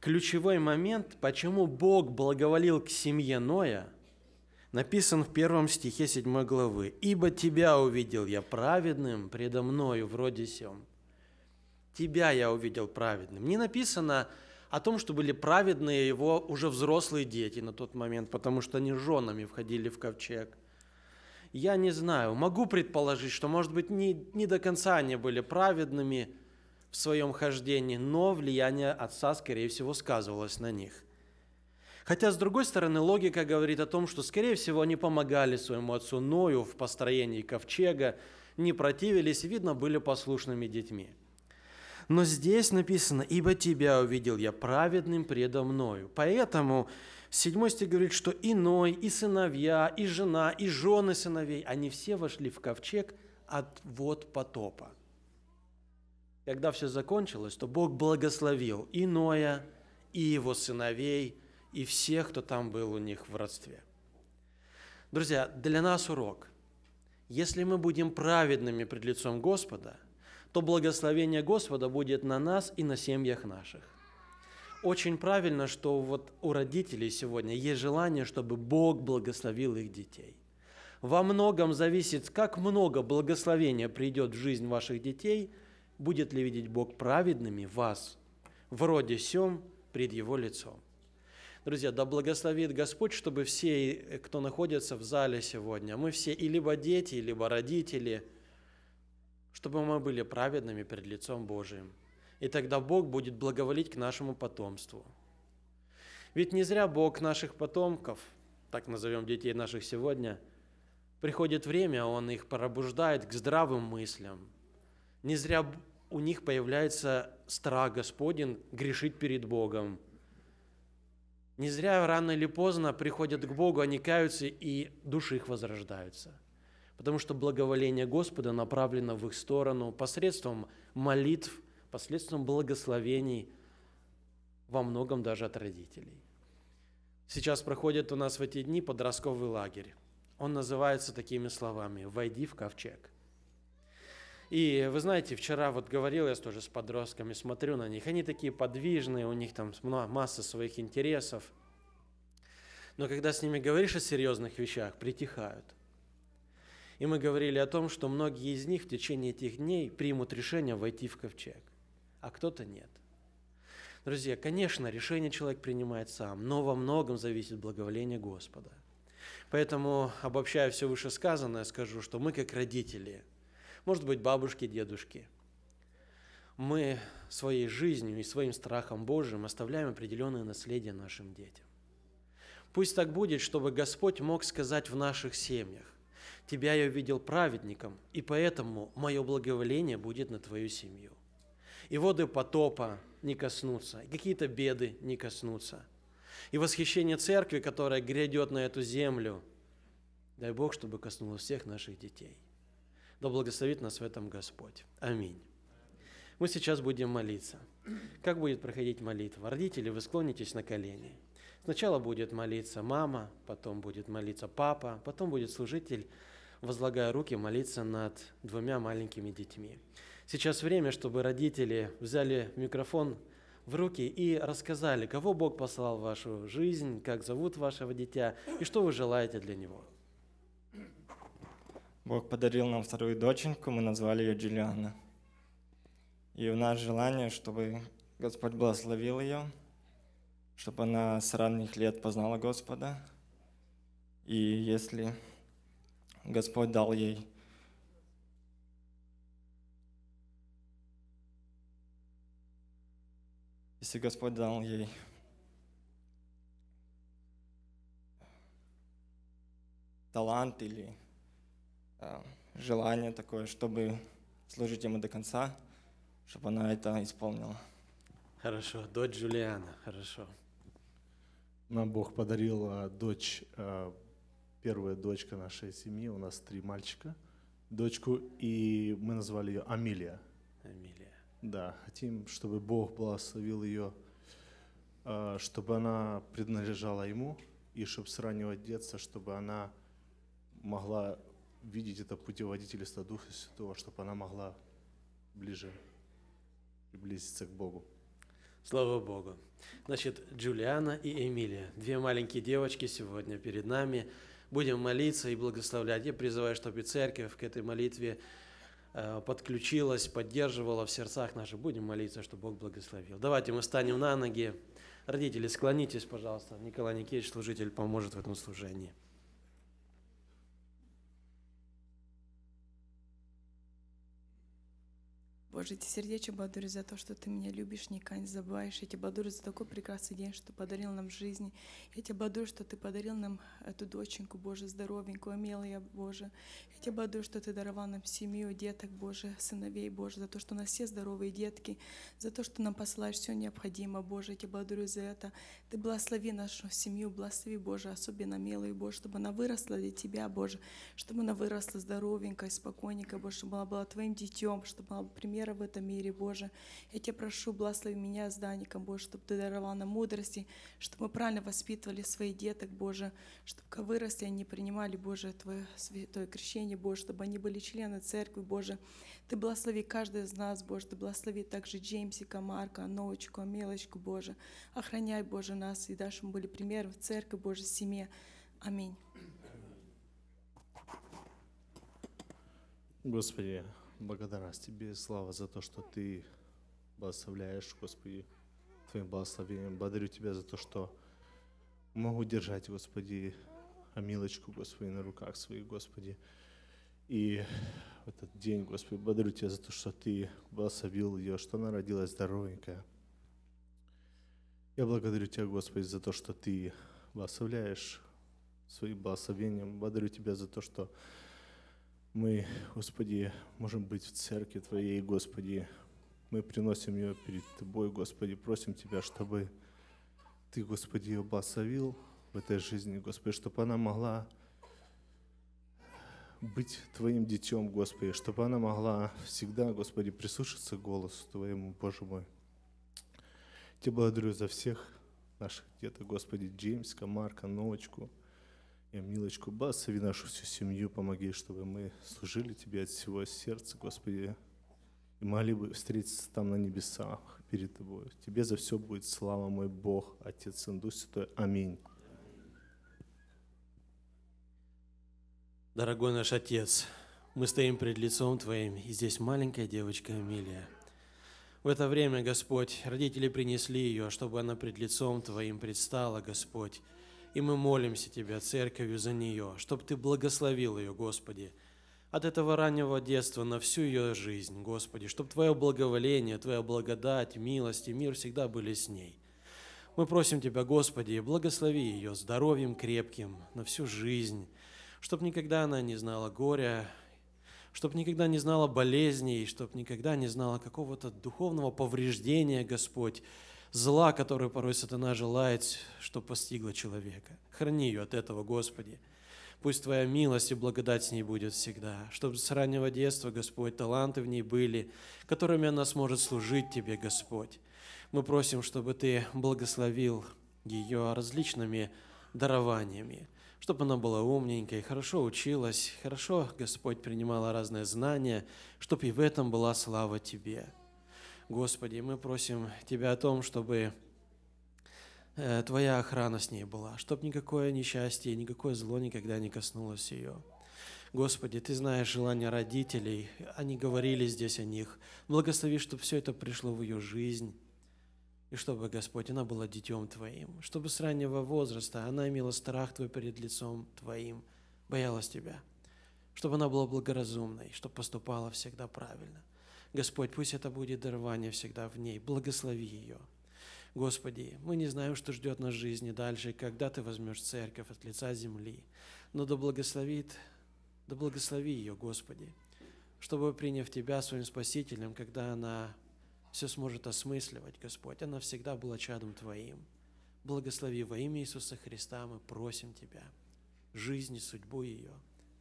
Speaker 3: ключевой момент, почему Бог благоволил к семье Ноя, написан в первом стихе 7 главы. «Ибо тебя увидел я праведным предо мною вроде сем». Тебя я увидел праведным. Не написано о том, что были праведные его уже взрослые дети на тот момент, потому что они женами входили в ковчег. Я не знаю, могу предположить, что, может быть, не, не до конца они были праведными – в своем хождении, но влияние отца, скорее всего, сказывалось на них. Хотя, с другой стороны, логика говорит о том, что, скорее всего, они помогали своему отцу Ною в построении ковчега, не противились, видно, были послушными детьми. Но здесь написано, «Ибо тебя увидел я праведным предо мною». Поэтому 7 стих говорит, что и Ной, и сыновья, и жена, и жены сыновей, они все вошли в ковчег от вод потопа – когда все закончилось, то Бог благословил и Ноя, и его сыновей, и всех, кто там был у них в родстве. Друзья, для нас урок. Если мы будем праведными пред лицом Господа, то благословение Господа будет на нас и на семьях наших. Очень правильно, что вот у родителей сегодня есть желание, чтобы Бог благословил их детей. Во многом зависит, как много благословения придет в жизнь ваших детей – будет ли видеть Бог праведными вас, вроде сем, пред Его лицом. Друзья, да благословит Господь, чтобы все, кто находится в зале сегодня, мы все, и либо дети, и либо родители, чтобы мы были праведными перед лицом Божиим. И тогда Бог будет благоволить к нашему потомству. Ведь не зря Бог наших потомков, так назовем детей наших сегодня, приходит время, Он их пробуждает к здравым мыслям. Не зря у них появляется страх Господень грешить перед Богом. Не зря рано или поздно приходят к Богу, они каются, и души их возрождаются. Потому что благоволение Господа направлено в их сторону посредством молитв, посредством благословений, во многом даже от родителей. Сейчас проходит у нас в эти дни подростковый лагерь. Он называется такими словами «Войди в ковчег». И вы знаете, вчера вот говорил я тоже с подростками, смотрю на них, они такие подвижные, у них там масса своих интересов. Но когда с ними говоришь о серьезных вещах, притихают. И мы говорили о том, что многие из них в течение этих дней примут решение войти в ковчег, а кто-то нет. Друзья, конечно, решение человек принимает сам, но во многом зависит благоволение Господа. Поэтому, обобщая все вышесказанное, скажу, что мы как родители – может быть, бабушки, дедушки. Мы своей жизнью и своим страхом Божьим оставляем определенное наследие нашим детям. Пусть так будет, чтобы Господь мог сказать в наших семьях, «Тебя я увидел праведником, и поэтому мое благоволение будет на твою семью». И воды потопа не коснутся, и какие-то беды не коснутся. И восхищение церкви, которая грядет на эту землю, дай Бог, чтобы коснулось всех наших детей – да благословит нас в этом Господь. Аминь. Мы сейчас будем молиться. Как будет проходить молитва? Родители, вы склонитесь на колени. Сначала будет молиться мама, потом будет молиться папа, потом будет служитель, возлагая руки, молиться над двумя маленькими детьми. Сейчас время, чтобы родители взяли микрофон в руки и рассказали, кого Бог послал в вашу жизнь, как зовут вашего дитя и что вы желаете для него.
Speaker 7: Бог подарил нам вторую доченьку, мы назвали ее Джиллиана. И у нас желание, чтобы Господь благословил ее, чтобы она с ранних лет познала Господа. И если Господь дал ей если Господь дал ей талант или а, желание такое, чтобы служить ему до конца, чтобы она это исполнила.
Speaker 3: Хорошо, дочь Джулиана, хорошо.
Speaker 7: Нам
Speaker 8: Бог подарил а, дочь, а, первая дочка нашей семьи, у нас три мальчика, дочку, и мы назвали ее Амилия. Амилия. Да, хотим, чтобы Бог благословил ее, чтобы она принадлежала Ему, и чтобы с раннего детства, чтобы она могла видеть это путеводитель путеводительство Духа Святого, чтобы она могла ближе приблизиться к Богу.
Speaker 3: Слава Богу. Значит, Джулиана и Эмилия, две маленькие девочки сегодня перед нами. Будем молиться и благословлять. Я призываю, чтобы церковь к этой молитве э, подключилась, поддерживала в сердцах наших Будем молиться, чтобы Бог благословил. Давайте мы встанем на ноги. Родители, склонитесь, пожалуйста. Николай Никитич, служитель, поможет в этом служении.
Speaker 9: Боже, эти сердечко благодарю за то, что ты меня любишь, никогда не забываешь. Я тебя благодарю за такой прекрасный день, что подарил нам жизнь. Я тебя благодарю, что ты подарил нам эту доченьку, Боже, здоровенькую, милая, Боже. Я тебя благодарю, что ты даровал нам семью, деток, Боже, сыновей, Боже, за то, что у нас все здоровые детки, за то, что нам посылаешь все необходимое, Боже. Я тебя благодарю за это. Ты благослови нашу семью, благослови, Боже, особенно милую, Боже, чтобы она выросла для Тебя, Боже, чтобы она выросла здоровенькая, спокойненькая, Боже, чтобы она была Твоим детем, чтобы она была примером примера в этом мире, Боже. Я Тебя прошу, благослови меня с Боже, чтобы Ты даровал нам мудрости, чтобы мы правильно воспитывали своих деток, Боже, чтобы когда выросли, они принимали, Боже, Твое святое крещение, Боже, чтобы они были члены церкви, Боже. Ты благослови каждый из нас, Боже, Ты благослови также Джеймсика, Марка, Новочку, Мелочку, Боже. Охраняй, Боже, нас и дашь, им были примеры в церкви, Боже, в семье. Аминь.
Speaker 8: Господи, благодарность Тебе, слава, за то, что Ты благословляешь, Господи, Твоим благословением. Благодарю Тебя за то, что могу держать, Господи, милочку, Господи, на руках своих, Господи. И в этот день, Господи, благодарю Тебя за то, что Ты благословил ее, что она родилась здоровенькая. Я благодарю Тебя, Господи, за то, что Ты благословляешь своим благословением. Благодарю Тебя за то, что мы, Господи, можем быть в церкви Твоей, Господи. Мы приносим ее перед Тобой, Господи. Просим Тебя, чтобы Ты, Господи, ее благословил в этой жизни, Господи, чтобы она могла быть Твоим детем, Господи, чтобы она могла всегда, Господи, прислушаться к голосу Твоему, Боже мой. Тебя благодарю за всех наших деток, Господи, Джеймска, Марка, Новочку – и э, милочку Басови, нашу всю семью, помоги, чтобы мы служили Тебе от всего сердца, Господи, и могли бы встретиться там на небесах перед Тобой. Тебе за все будет слава, мой Бог, Отец и Дух Святой. Аминь.
Speaker 3: Дорогой наш Отец, мы стоим пред лицом Твоим, и здесь маленькая девочка Амилия. В это время, Господь, родители принесли ее, чтобы она пред лицом Твоим предстала, Господь, и мы молимся Тебя, Церковью, за нее, чтобы Ты благословил ее, Господи, от этого раннего детства на всю ее жизнь, Господи, чтобы Твое благоволение, Твоя благодать, милость и мир всегда были с ней. Мы просим Тебя, Господи, благослови ее здоровьем крепким на всю жизнь, чтобы никогда она не знала горя, чтобы никогда не знала болезней, чтобы никогда не знала какого-то духовного повреждения, Господь, зла, которое порой сатана желает, что постигла человека. Храни ее от этого, Господи. Пусть Твоя милость и благодать с ней будет всегда, чтобы с раннего детства, Господь, таланты в ней были, которыми она сможет служить Тебе, Господь. Мы просим, чтобы Ты благословил ее различными дарованиями, чтобы она была умненькой, хорошо училась, хорошо, Господь, принимала разные знания, чтобы и в этом была слава Тебе. Господи, мы просим Тебя о том, чтобы э, Твоя охрана с ней была, чтобы никакое несчастье, никакое зло никогда не коснулось ее. Господи, Ты знаешь желания родителей, они говорили здесь о них. Благослови, чтобы все это пришло в ее жизнь, и чтобы, Господь, она была детем Твоим, чтобы с раннего возраста она имела страх Твой перед лицом Твоим, боялась Тебя, чтобы она была благоразумной, чтобы поступала всегда правильно. Господь, пусть это будет дарование всегда в ней. Благослови ее. Господи, мы не знаем, что ждет нас жизни дальше, когда Ты возьмешь церковь от лица земли. Но да благословит, да благослови ее, Господи, чтобы, приняв Тебя своим Спасителем, когда она все сможет осмысливать, Господь, она всегда была чадом Твоим. Благослови во имя Иисуса Христа, мы просим Тебя, жизнь и судьбу ее.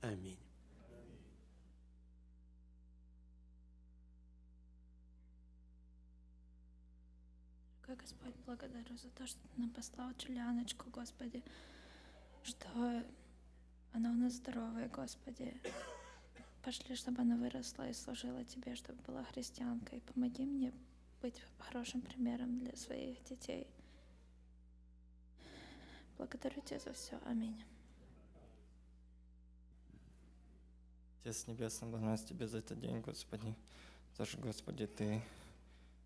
Speaker 3: Аминь.
Speaker 8: Дорогой Господь, благодарю за то, что ты нам послал Джулианочку, Господи,
Speaker 2: что она у нас здоровая, Господи. Пошли, чтобы она выросла и служила Тебе, чтобы была христианкой. Помоги мне
Speaker 8: быть хорошим примером для своих детей. Благодарю Тебя за все. Аминь.
Speaker 7: Отец Небесный, благодарю Тебе за этот день, Господи. Даже, Господи, Ты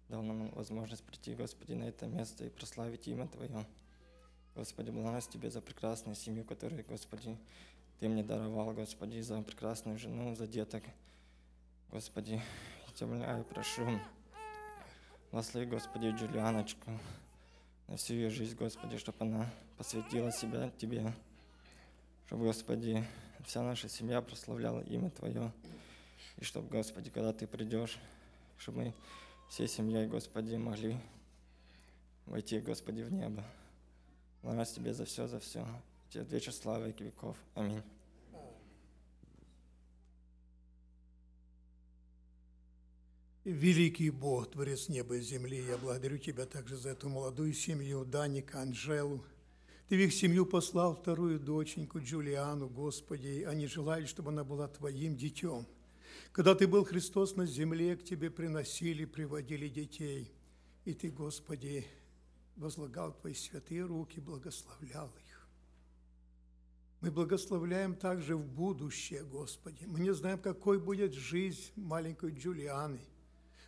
Speaker 7: дал нам возможность прийти, Господи, на это место и прославить имя Твое. Господи, благодарность Тебе за прекрасную семью, которую, Господи, Ты мне даровал, Господи, за прекрасную жену, за деток. Господи, я Тебя умоляю, прошу, благослови, Господи, Джулианочку на всю ее жизнь, Господи, чтобы она посвятила себя Тебе, чтобы, Господи, вся наша семья прославляла имя Твое, и чтобы, Господи, когда Ты придешь, чтобы мы всей семьей, Господи, могли войти, Господи, в небо. Слава Тебе за все, за все. Тебе вечер славы и веков. Аминь.
Speaker 4: Великий Бог, Творец неба и земли, я благодарю Тебя также за эту молодую семью, Даника, Анжелу. Ты в их семью послал вторую доченьку Джулиану, Господи, и они желают, чтобы она была Твоим детем – когда ты был Христос на земле, к тебе приносили, приводили детей. И ты, Господи, возлагал твои святые руки, благословлял их. Мы благословляем также в будущее, Господи. Мы не знаем, какой будет жизнь маленькой Джулианы.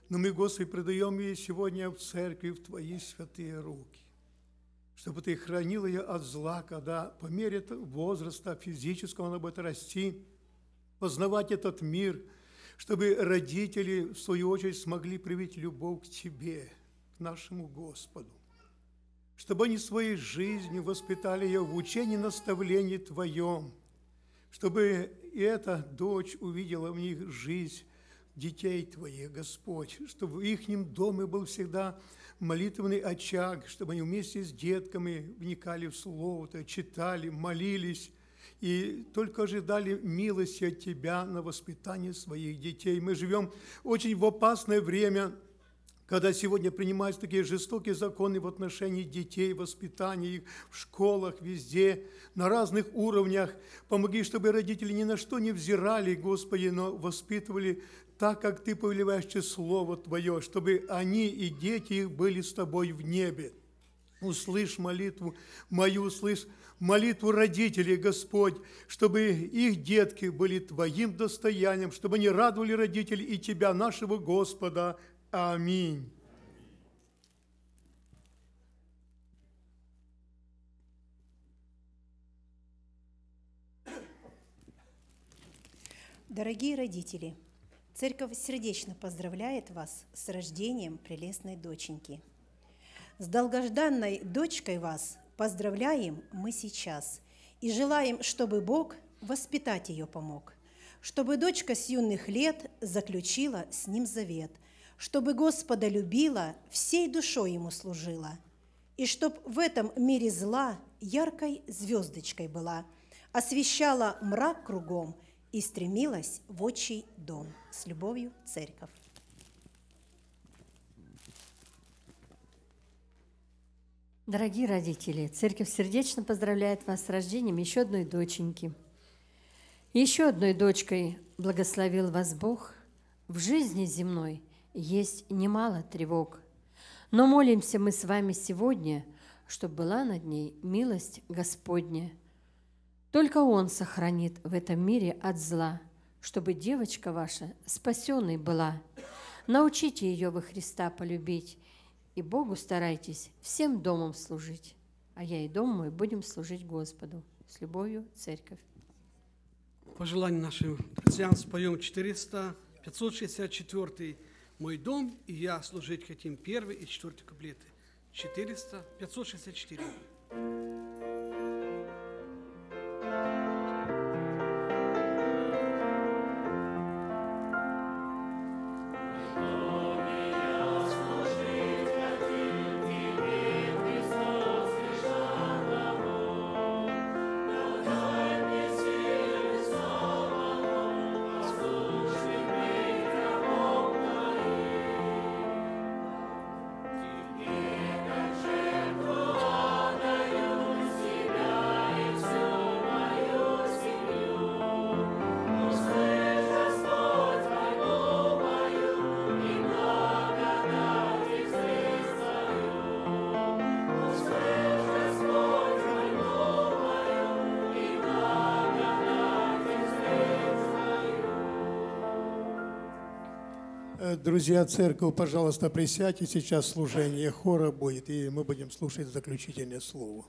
Speaker 4: Но мы, Господи, предаем ей сегодня в церкви в Твои святые руки чтобы Ты хранил ее от зла, когда по мере возраста физического она будет расти, познавать этот мир, чтобы родители, в свою очередь, смогли привить любовь к Тебе, к нашему Господу, чтобы они своей жизнью воспитали ее в учении наставлении Твоем, чтобы эта дочь увидела в них жизнь детей Твоих, Господь, чтобы в их доме был всегда молитвенный очаг, чтобы они вместе с детками вникали в Слово, читали, молились – и только ожидали милости от Тебя на воспитание своих детей. Мы живем очень в опасное время, когда сегодня принимаются такие жестокие законы в отношении детей, воспитания их в школах, везде, на разных уровнях. Помоги, чтобы родители ни на что не взирали, Господи, но воспитывали так, как Ты повелеваешь Слово Твое, чтобы они и дети их были с Тобой в небе. Услышь молитву мою, услышь молитву родителей, Господь, чтобы их детки были Твоим достоянием, чтобы они радовали родителей и Тебя, нашего Господа. Аминь.
Speaker 5: Дорогие родители, Церковь сердечно поздравляет вас с рождением прелестной доченьки. С долгожданной дочкой вас Поздравляем мы сейчас и желаем, чтобы Бог воспитать ее помог, чтобы дочка с юных лет заключила с ним завет, чтобы Господа любила,
Speaker 9: всей душой ему служила, и чтоб в этом мире зла яркой звездочкой была, освещала мрак кругом и стремилась
Speaker 5: в
Speaker 3: отчий дом. С любовью, Церковь.
Speaker 4: Дорогие родители, Церковь сердечно поздравляет вас с рождением еще одной доченьки. Еще одной дочкой благословил вас Бог. В жизни земной есть немало тревог, но молимся мы с вами сегодня, чтобы была над ней милость Господня. Только Он сохранит в этом мире от зла, чтобы девочка ваша спасенной была. Научите ее во Христа полюбить – и Богу старайтесь всем домом служить, а я и дом мой будем служить Господу. С любовью, Церковь. Пожелание нашим
Speaker 2: друзьям
Speaker 3: споем 400, 564 «Мой дом и я служить хотим» первый и четвертый куплеты. 400, 564.
Speaker 4: Друзья, церковь, пожалуйста, присядьте, сейчас служение хора будет, и мы будем слушать заключительное слово.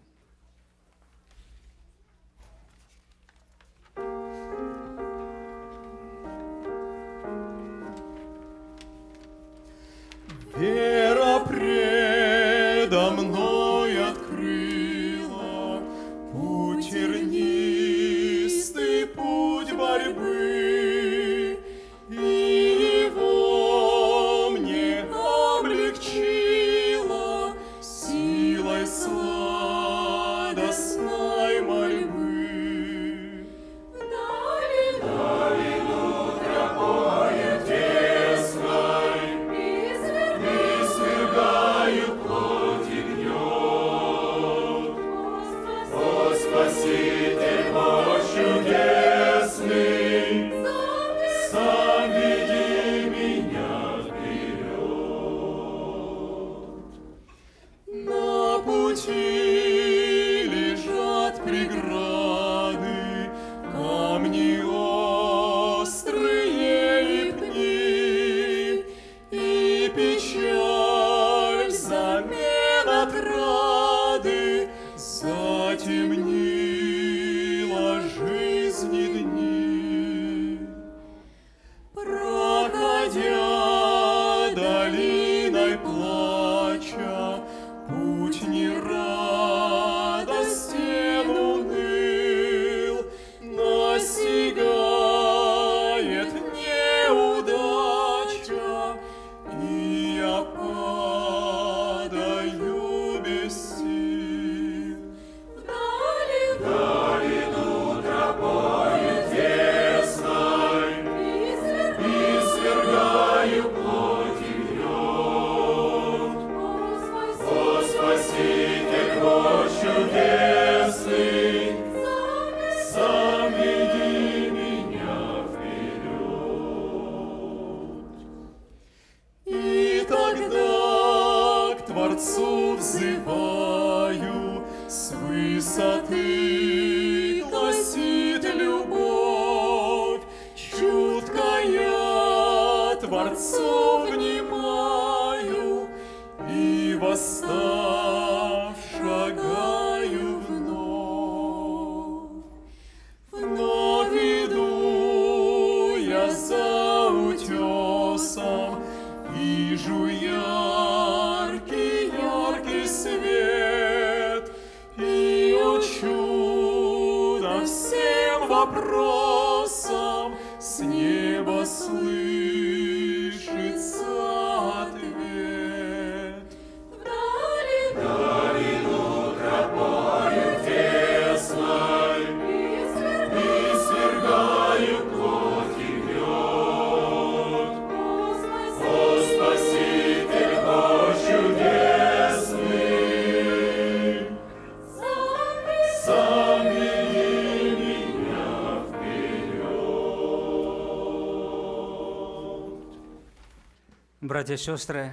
Speaker 2: братья и сестры,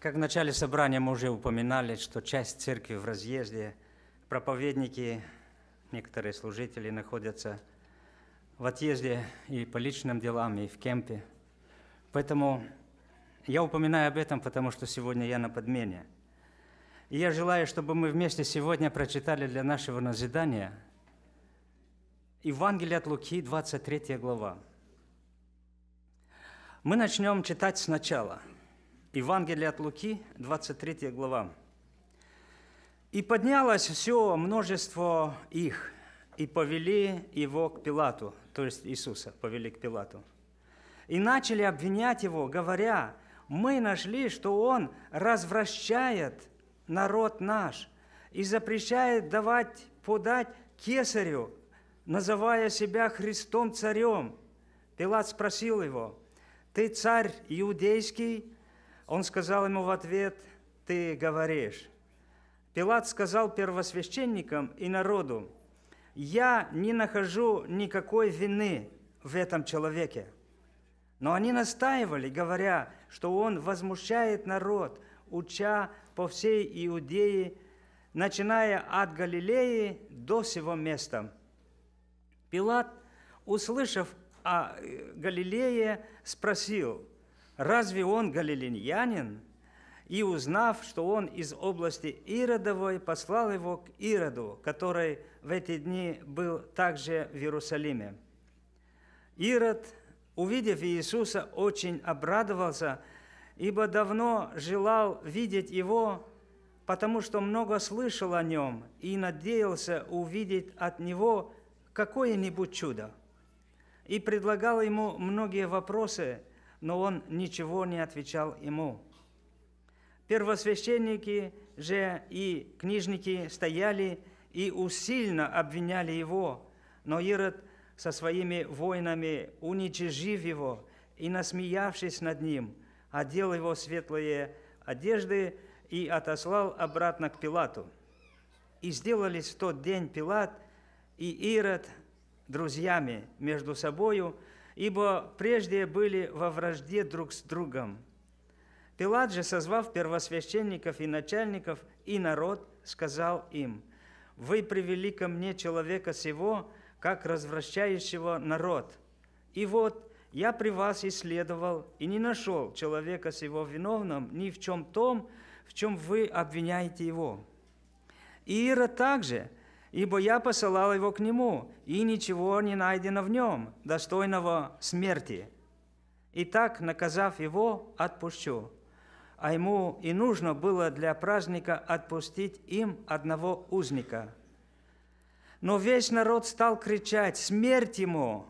Speaker 2: как в начале собрания мы уже упоминали, что часть церкви в разъезде, проповедники, некоторые служители находятся в отъезде и по личным делам, и в кемпе. Поэтому я упоминаю об этом, потому что сегодня я на подмене. И я желаю, чтобы мы вместе сегодня прочитали для нашего назидания Евангелие от Луки, 23 глава. Мы начнем читать сначала. Евангелие от Луки, 23 глава. «И поднялось все множество их, и повели его к Пилату». То есть Иисуса повели к Пилату. «И начали обвинять его, говоря, мы нашли, что он развращает народ наш и запрещает давать, подать кесарю, называя себя Христом царем. Пилат спросил его – ты царь иудейский? Он сказал ему в ответ, ты говоришь. Пилат сказал первосвященникам и народу, я не нахожу никакой вины в этом человеке. Но они настаивали, говоря, что он возмущает народ, уча по всей Иудее, начиная от Галилеи до сего места. Пилат, услышав о а, э, Галилее спросил, разве он галилеянин? И узнав, что он из области Иродовой, послал его к Ироду, который в эти дни был также в Иерусалиме. Ирод, увидев Иисуса, очень обрадовался, ибо давно желал видеть его, потому что много слышал о нем и надеялся увидеть от него какое-нибудь чудо – и предлагал ему многие вопросы, но он ничего не отвечал ему. Первосвященники же и книжники стояли и усильно обвиняли его, но Ирод со своими воинами, уничижив его и насмеявшись над ним, одел его светлые одежды и отослал обратно к Пилату. И сделались в тот день Пилат и Ирод друзьями между собою, ибо прежде были во вражде друг с другом. Пилат же, созвав первосвященников и начальников и народ, сказал им, «Вы привели ко мне человека сего, как развращающего народ. И вот я при вас исследовал и не нашел человека сего виновным ни в чем том, в чем вы обвиняете его». И Ира также – ибо я посылал его к нему, и ничего не найдено в нем, достойного смерти. И так, наказав его, отпущу. А ему и нужно было для праздника отпустить им одного узника. Но весь народ стал кричать «Смерть ему!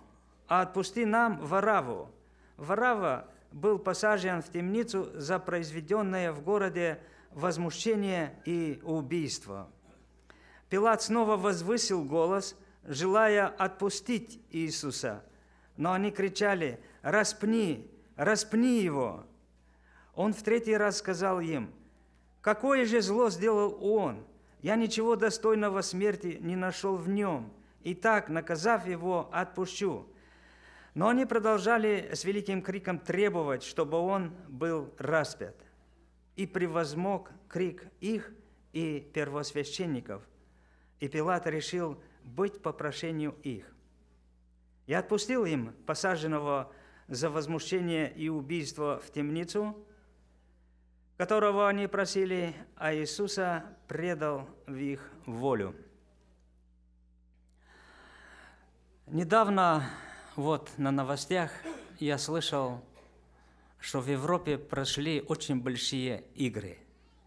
Speaker 2: А отпусти нам Вараву!» Варава был посажен в темницу за произведенное в городе возмущение и убийство – Пилат снова возвысил голос, желая отпустить Иисуса. Но они кричали «Распни! Распни его!» Он в третий раз сказал им «Какое же зло сделал он? Я ничего достойного смерти не нашел в нем. И так, наказав его, отпущу». Но они продолжали с великим криком требовать, чтобы он был распят. И превозмог крик их и первосвященников – и Пилат решил быть по прошению их. и отпустил им посаженного за возмущение и убийство в темницу, которого они просили, а Иисуса предал в их волю. Недавно вот на новостях я слышал, что в Европе прошли очень большие игры –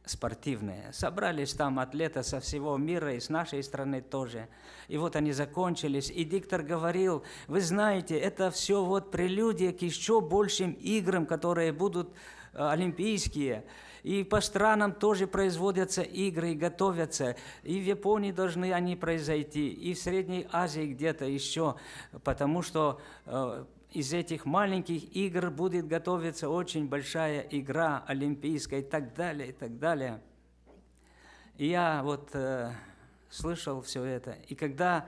Speaker 2: спортивные. Собрались там атлеты со всего мира и с нашей страны тоже. И вот они закончились. И диктор говорил, вы знаете, это все вот прелюдия к еще большим играм, которые будут э, олимпийские. И по странам тоже производятся игры и готовятся. И в Японии должны они произойти, и в Средней Азии где-то еще, потому что э, из этих маленьких игр будет готовиться очень большая игра олимпийская и так далее, и так далее. И я вот э, слышал все это. И когда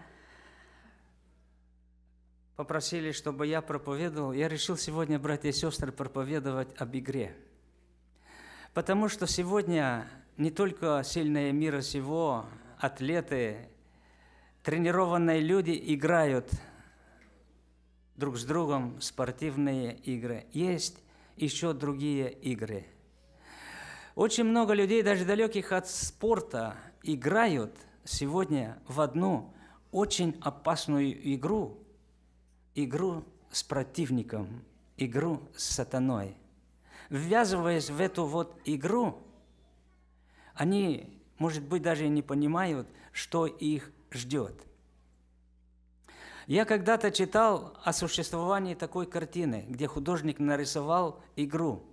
Speaker 2: попросили, чтобы я проповедовал, я решил сегодня, братья и сестры, проповедовать об игре. Потому что сегодня не только сильные мира сего, атлеты, тренированные люди играют – друг с другом, спортивные игры. Есть еще другие игры. Очень много людей, даже далеких от спорта, играют сегодня в одну очень опасную игру. Игру с противником, игру с сатаной. Ввязываясь в эту вот игру, они, может быть, даже не понимают, что их ждет. Я когда-то читал о существовании такой картины, где художник нарисовал игру.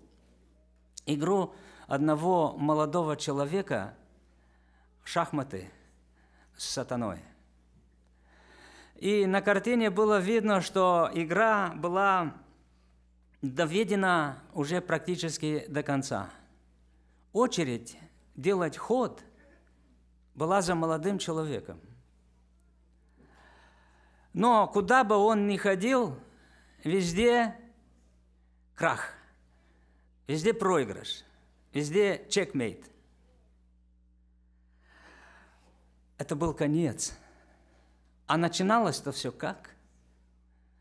Speaker 2: Игру одного молодого человека в шахматы с сатаной. И на картине было видно, что игра была доведена уже практически до конца. Очередь делать ход была за молодым человеком – но куда бы он ни ходил, везде крах, везде проигрыш, везде чекмейт. Это был конец. А начиналось-то все как?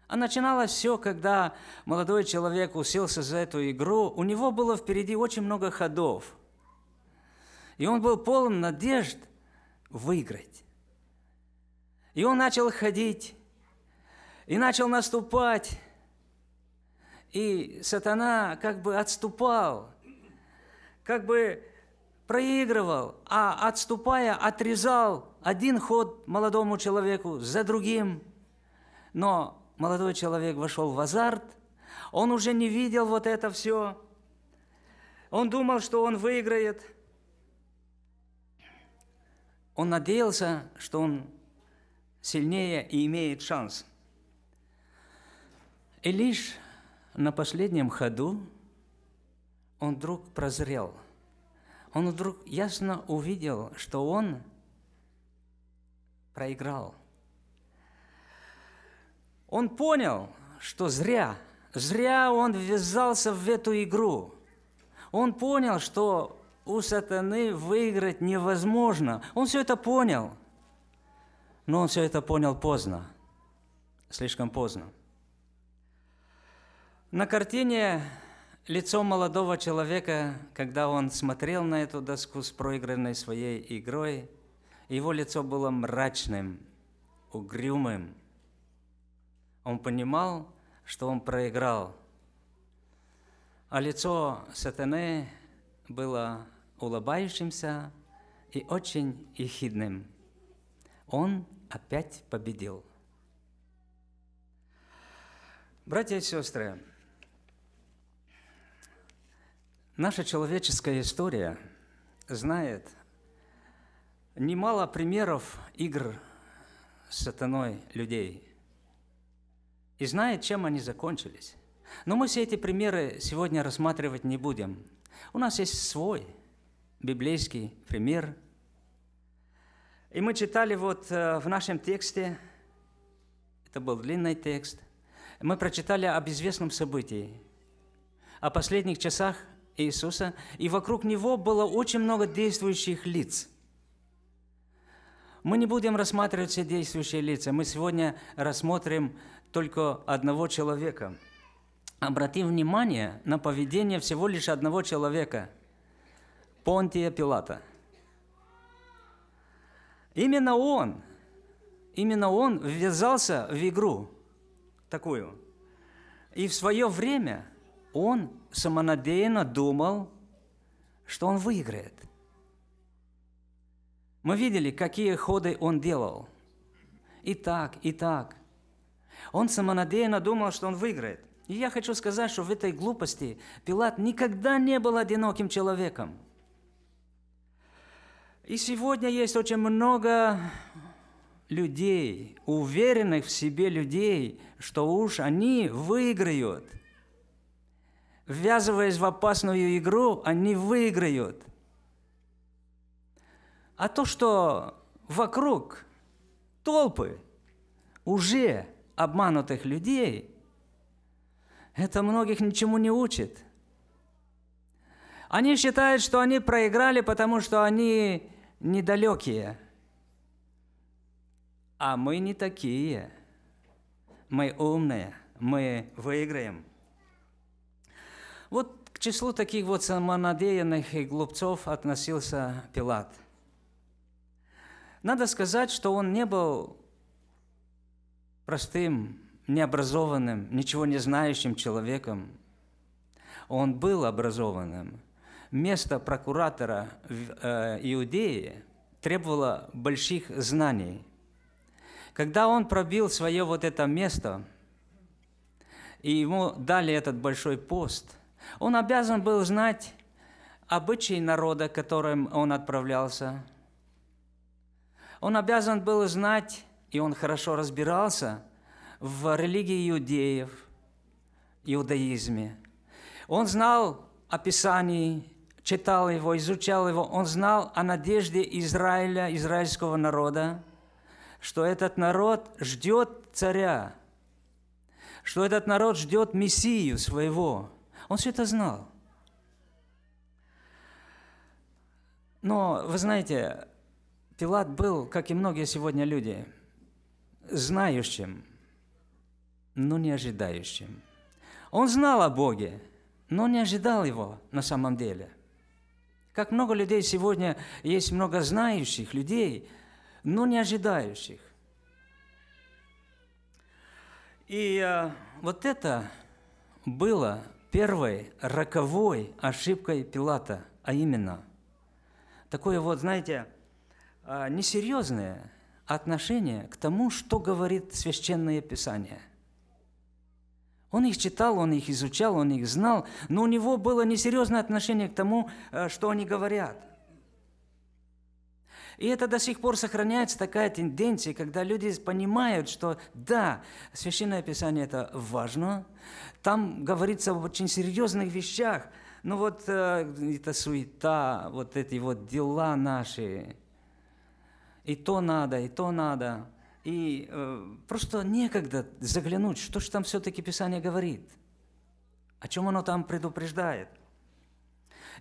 Speaker 2: А начиналось все, когда молодой человек уселся за эту игру, у него было впереди очень много ходов. И он был полон надежд выиграть. И он начал ходить и начал наступать. И сатана как бы отступал, как бы проигрывал, а отступая отрезал один ход молодому человеку за другим. Но молодой человек вошел в азарт, он уже не видел вот это все, он думал, что он выиграет. Он надеялся, что он сильнее и имеет шанс – и лишь на последнем ходу он вдруг прозрел. Он вдруг ясно увидел, что он проиграл. Он понял, что зря, зря он ввязался в эту игру. Он понял, что у сатаны выиграть невозможно. Он все это понял. Но он все это понял поздно, слишком поздно. На картине лицо молодого человека, когда он смотрел на эту доску с проигранной своей игрой, его лицо было мрачным, угрюмым. Он понимал, что он проиграл. А лицо сатаны было улыбающимся и очень ехидным. Он опять победил. Братья и сестры, Наша человеческая история знает немало примеров игр с сатаной людей. И знает, чем они закончились. Но мы все эти примеры сегодня рассматривать не будем. У нас есть свой библейский пример. И мы читали вот э, в нашем тексте, это был длинный текст, мы прочитали об известном событии, о последних часах Иисуса, и вокруг него было очень много действующих лиц. Мы не будем рассматривать все действующие лица, мы сегодня рассмотрим только одного человека. Обратим внимание на поведение всего лишь одного человека – Понтия Пилата. Именно он, именно он ввязался в игру такую. И в свое время – он самонадеянно думал, что он выиграет. Мы видели, какие ходы он делал. И так, и так. Он самонадеянно думал, что он выиграет. И я хочу сказать, что в этой глупости Пилат никогда не был одиноким человеком. И сегодня есть очень много людей, уверенных в себе людей, что уж они выиграют – ввязываясь в опасную игру, они выиграют. А то, что вокруг толпы уже обманутых людей, это многих ничему не учит. Они считают, что они проиграли, потому что они недалекие. А мы не такие. Мы умные, мы выиграем – вот к числу таких вот самонадеянных и глупцов относился Пилат. Надо сказать, что он не был простым, необразованным, ничего не знающим человеком. Он был образованным. Место прокуратора в э, Иудее требовало больших знаний. Когда он пробил свое вот это место, и ему дали этот большой пост – он обязан был знать обычаи народа, которым он отправлялся. Он обязан был знать, и он хорошо разбирался в религии иудеев, иудаизме. Он знал о Писании, читал его, изучал его. Он знал о надежде Израиля, израильского народа, что этот народ ждет царя, что этот народ ждет Мессию своего – он все это знал. Но, вы знаете, Пилат был, как и многие сегодня люди, знающим, но не ожидающим. Он знал о Боге, но не ожидал его на самом деле. Как много людей сегодня есть много знающих людей, но не ожидающих. И э, вот это было первой роковой ошибкой Пилата, а именно такое вот, знаете, а, несерьезное отношение к тому, что говорит Священное Писание. Он их читал, он их изучал, он их знал, но у него было несерьезное отношение к тому, э, что они говорят – и это до сих пор сохраняется такая тенденция, когда люди понимают, что да, Священное Писание – это важно, там говорится об очень серьезных вещах, но вот э, эта суета, вот эти вот дела наши, и то надо, и то надо, и э, просто некогда заглянуть, что же там все-таки Писание говорит, о чем оно там предупреждает –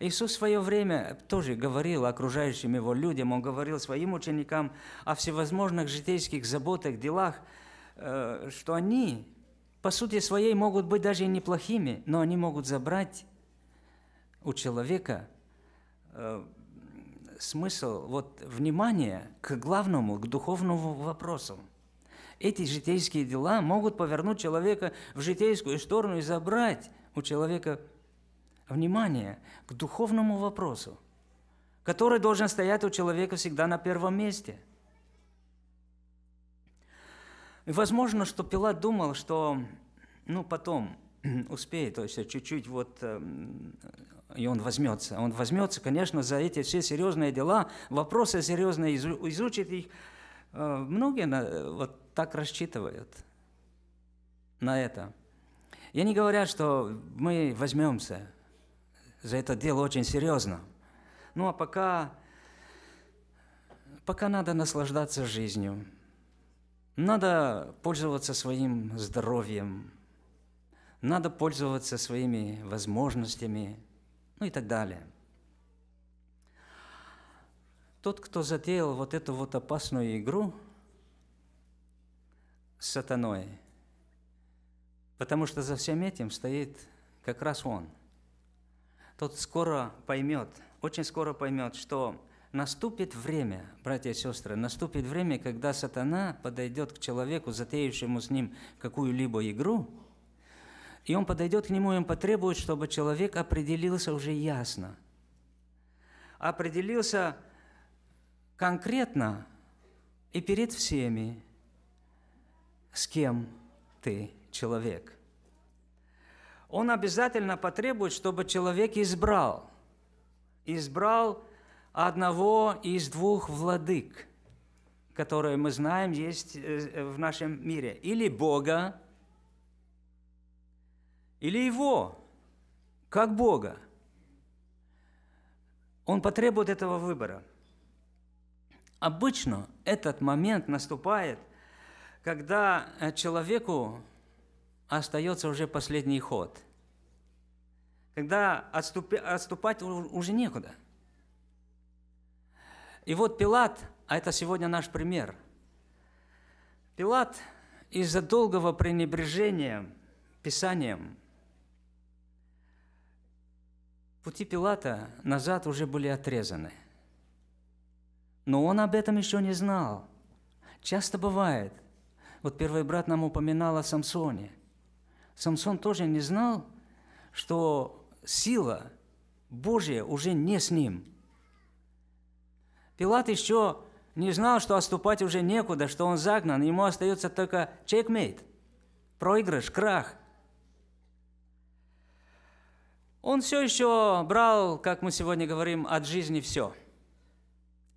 Speaker 2: Иисус в свое время тоже говорил окружающим его людям, он говорил своим ученикам о всевозможных житейских заботах, делах, э, что они по сути своей могут быть даже и неплохими, но они могут забрать у человека э, смысл, вот внимание к главному, к духовному вопросу. Эти житейские дела могут повернуть человека в житейскую сторону и забрать у человека внимание к духовному вопросу, который должен стоять у человека всегда на первом месте. И возможно, что Пилат думал, что ну, потом успеет, то есть чуть-чуть вот, эм, и он возьмется. Он возьмется, конечно, за эти все серьезные дела, вопросы серьезные, изучит их. Э, многие вот так рассчитывают на это. Я не говорю, что мы возьмемся за это дело очень серьезно. Ну а пока, пока надо наслаждаться жизнью, надо пользоваться своим здоровьем, надо пользоваться своими возможностями, ну и так далее. Тот, кто затеял вот эту вот опасную игру с сатаной, потому что за всем этим стоит как раз он – тот скоро поймет, очень скоро поймет, что наступит время, братья и сестры, наступит время, когда сатана подойдет к человеку, затеявшему с ним какую-либо игру, и он подойдет к нему, и он потребует, чтобы человек определился уже ясно, определился конкретно и перед всеми, с кем ты человек – он обязательно потребует, чтобы человек избрал. Избрал одного из двух владык, которые мы знаем есть э, в нашем мире. Или Бога, или Его, как Бога. Он потребует этого выбора. Обычно этот момент наступает, когда э, человеку остается уже последний ход когда отступи, отступать уже некуда. И вот Пилат, а это сегодня наш пример, Пилат из-за долгого пренебрежения Писанием, пути Пилата назад уже были отрезаны. Но он об этом еще не знал. Часто бывает. Вот первый брат нам упоминал о Самсоне. Самсон тоже не знал, что сила Божья уже не с ним. Пилат еще не знал, что отступать уже некуда, что он загнан, ему остается только чекмейт, проигрыш, крах. Он все еще брал, как мы сегодня говорим, от жизни все.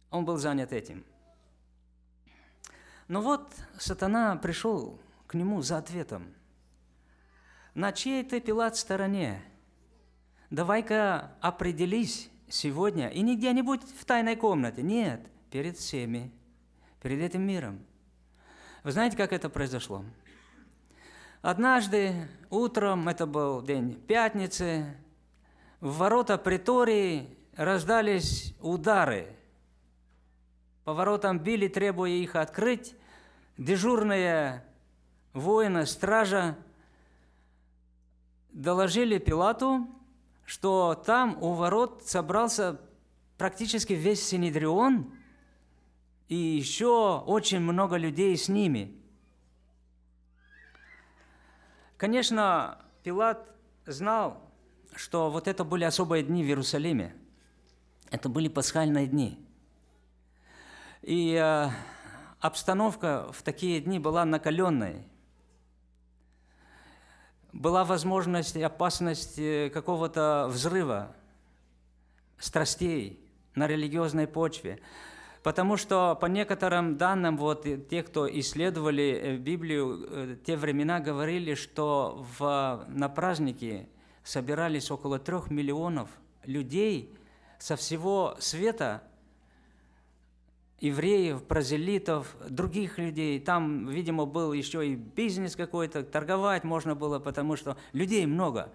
Speaker 2: Он был занят этим. Но вот сатана пришел к нему за ответом. На чьей ты, Пилат, стороне? давай-ка определись сегодня, и не где-нибудь в тайной комнате, нет, перед всеми, перед этим миром. Вы знаете, как это произошло? Однажды утром, это был день пятницы, в ворота притории раздались удары. По воротам били, требуя их открыть. Дежурные воины, стража доложили Пилату, что там у ворот собрался практически весь Синедрион и еще очень много людей с ними. Конечно, Пилат знал, что вот это были особые дни в Иерусалиме. Это были пасхальные дни. И э, обстановка в такие дни была накаленной была возможность и опасность э, какого-то взрыва страстей на религиозной почве. Потому что по некоторым данным, вот те, кто исследовали э, Библию, э, те времена говорили, что в, на праздники собирались около трех миллионов людей со всего света – евреев, празелитов, других людей. Там, видимо, был еще и бизнес какой-то, торговать можно было, потому что людей много.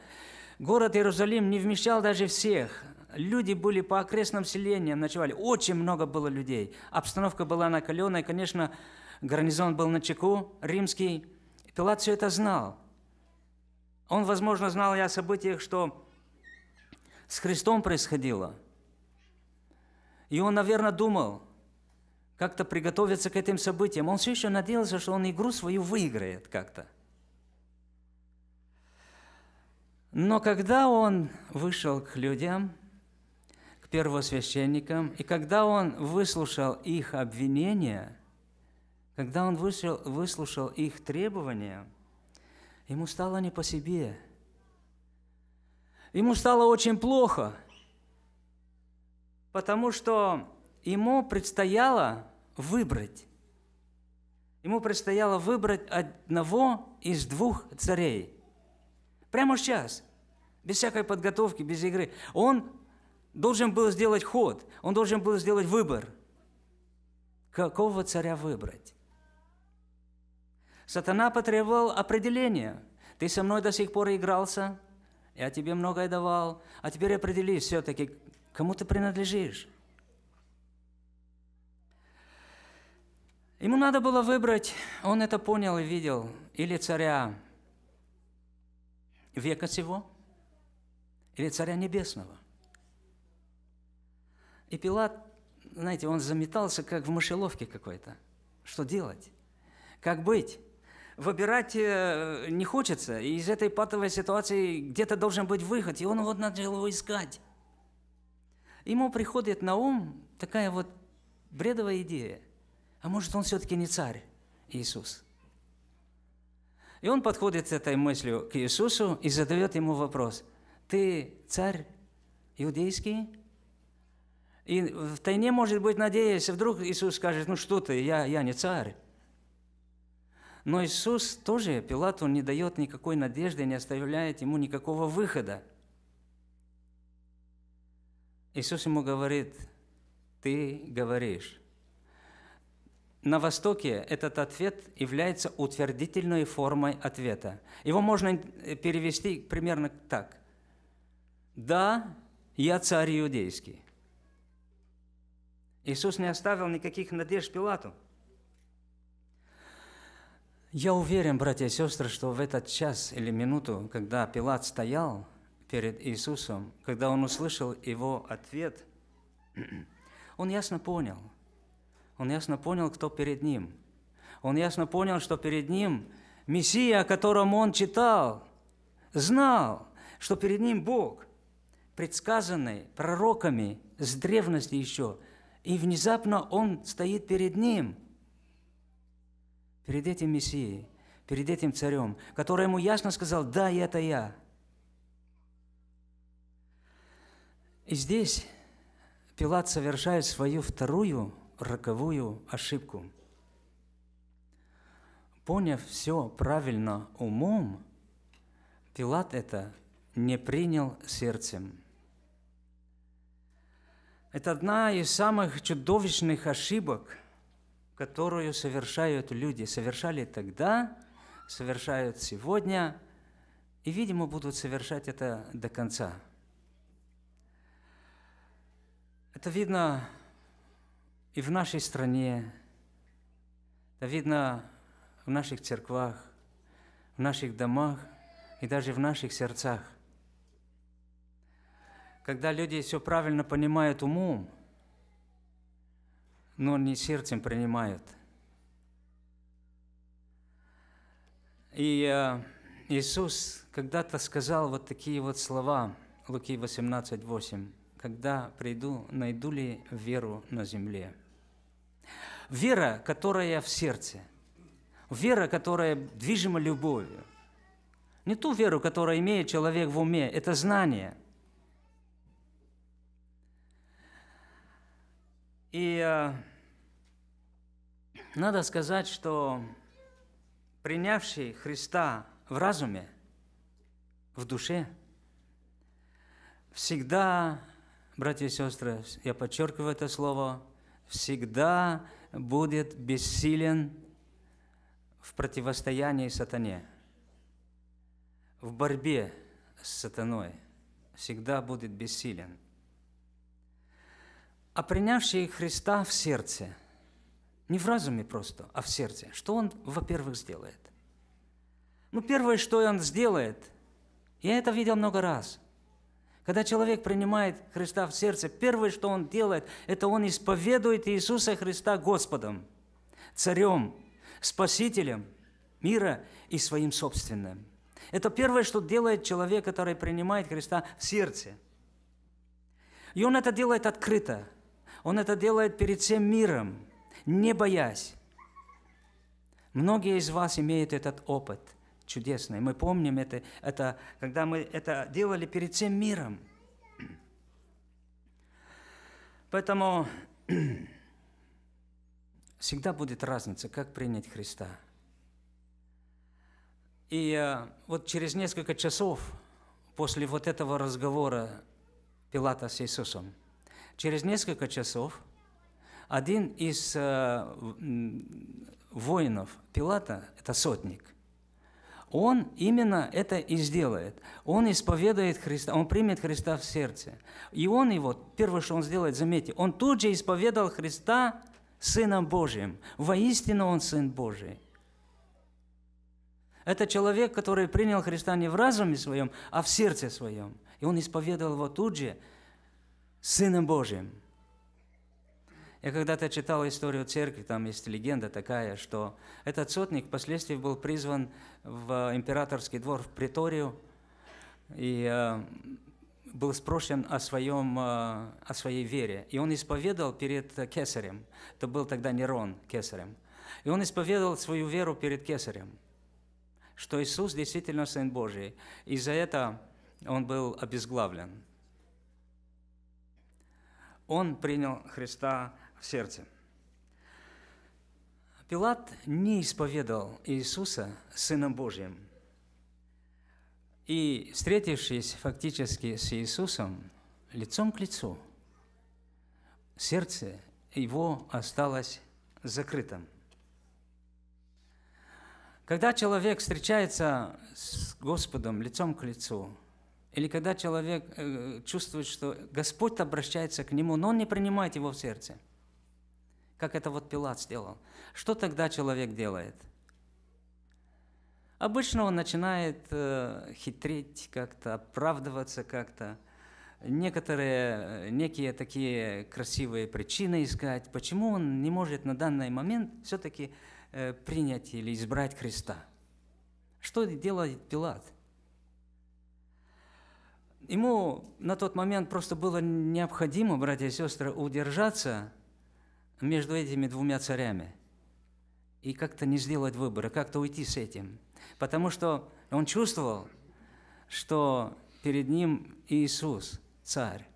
Speaker 2: Город Иерусалим не вмещал даже всех. Люди были по окрестным селениям, ночевали. Очень много было людей. Обстановка была накаленная. Конечно, гарнизон был на чеку, римский. Пилат все это знал. Он, возможно, знал и о событиях, что с Христом происходило. И он, наверное, думал – как-то приготовиться к этим событиям. Он все еще надеялся, что он игру свою выиграет как-то. Но когда он вышел к людям, к первосвященникам, и когда он выслушал их обвинения, когда он вышел, выслушал их требования, ему стало не по себе. Ему стало очень плохо, потому что ему предстояло выбрать. Ему предстояло выбрать одного из двух царей. Прямо сейчас, без всякой подготовки, без игры. Он должен был сделать ход, он должен был сделать выбор. Какого царя выбрать? Сатана потребовал определения. Ты со мной до сих пор игрался, я тебе многое давал, а теперь определись все-таки, кому ты принадлежишь. Ему надо было выбрать, он это понял и видел, или царя века сего, или царя небесного. И Пилат, знаете, он заметался, как в мышеловке какой-то. Что делать? Как быть? Выбирать э, не хочется, и из этой патовой ситуации где-то должен быть выход, и он вот начал его искать. Ему приходит на ум такая вот бредовая идея – а может, он все-таки не царь, Иисус? И он подходит с этой мыслью к Иисусу и задает ему вопрос. Ты царь иудейский? И в тайне, может быть, надеясь, вдруг Иисус скажет, ну что ты, я, я не царь. Но Иисус тоже, Пилату не дает никакой надежды, не оставляет ему никакого выхода. Иисус ему говорит, ты говоришь, на Востоке этот ответ является утвердительной формой ответа. Его можно э, перевести примерно так. «Да, я царь иудейский». Иисус не оставил никаких надежд Пилату. Я уверен, братья и сестры, что в этот час или минуту, когда Пилат стоял перед Иисусом, когда он услышал его ответ, он ясно понял – он ясно понял, кто перед ним. Он ясно понял, что перед ним Мессия, о котором он читал, знал, что перед ним Бог, предсказанный пророками с древности еще. И внезапно он стоит перед ним, перед этим Мессией, перед этим царем, который ему ясно сказал, да, это я. И здесь Пилат совершает свою вторую роковую ошибку. Поняв все правильно умом, Пилат это не принял сердцем. Это одна из самых чудовищных ошибок, которую совершают люди. Совершали тогда, совершают сегодня и, видимо, будут совершать это до конца. Это видно и в нашей стране, да видно в наших церквах, в наших домах и даже в наших сердцах. Когда люди все правильно понимают умом, но не сердцем принимают. И э, Иисус когда-то сказал вот такие вот слова, Луки 18:8, «Когда приду, найду ли веру на земле?» Вера, которая в сердце. Вера, которая движима любовью. Не ту веру, которую имеет человек в уме, это знание. И э, надо сказать, что принявший Христа в разуме, в душе, всегда, братья и сестры, я подчеркиваю это слово, всегда будет бессилен в противостоянии сатане, в борьбе с сатаной, всегда будет бессилен. А принявший Христа в сердце, не в разуме просто, а в сердце, что он, во-первых, сделает? Ну, первое, что он сделает, я это видел много раз, когда человек принимает Христа в сердце, первое, что он делает, это он исповедует Иисуса Христа Господом, Царем, Спасителем мира и своим собственным. Это первое, что делает человек, который принимает Христа в сердце. И он это делает открыто. Он это делает перед всем миром, не боясь. Многие из вас имеют этот опыт – чудесное. Мы помним это, это, когда мы это делали перед всем миром. Поэтому всегда будет разница, как принять Христа. И э, вот через несколько часов после вот этого разговора Пилата с Иисусом, через несколько часов один из э, воинов Пилата, это сотник, он именно это и сделает. Он исповедует Христа, он примет Христа в сердце. И он его, первое, что он сделает, заметьте, он тут же исповедал Христа Сыном Божьим. Воистину он Сын Божий. Это человек, который принял Христа не в разуме своем, а в сердце своем. И он исповедовал его тут же Сыном Божьим. Я когда-то читал историю церкви, там есть легенда такая, что этот сотник впоследствии был призван в э, императорский двор в Приторию и э, был спрошен о, своем, э, о своей вере. И он исповедал перед кесарем, это был тогда Нерон кесарем, и он исповедал свою веру перед кесарем, что Иисус действительно Сын Божий, и за это он был обезглавлен. Он принял Христа в сердце. Пилат не исповедовал Иисуса Сыном Божьим. И, встретившись фактически с Иисусом лицом к лицу, сердце его осталось закрытым. Когда человек встречается с Господом лицом к лицу, или когда человек э, чувствует, что Господь обращается к нему, но он не принимает его в сердце – как это вот Пилат сделал. Что тогда человек делает? Обычно он начинает э, хитрить как-то, оправдываться как-то, некоторые, э, некие такие красивые причины искать, почему он не может на данный момент все-таки э, принять или избрать Христа. Что делает Пилат? Ему на тот момент просто было необходимо, братья и сестры, удержаться между этими двумя царями и как-то не сделать выбора, как-то уйти с этим. Потому что он чувствовал, что перед ним Иисус, царь.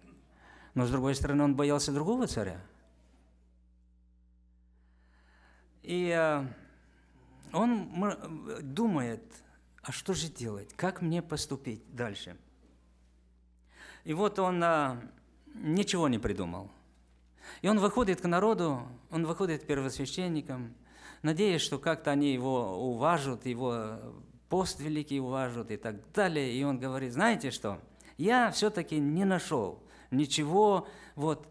Speaker 2: Но, с другой стороны, он боялся другого царя. И э, он думает, а что же делать, как мне поступить дальше. И вот он э, ничего не придумал. И он выходит к народу, он выходит к первосвященникам, надеясь, что как-то они его уважат, его пост великий уважат и так далее. И он говорит, знаете что, я все-таки не нашел ничего вот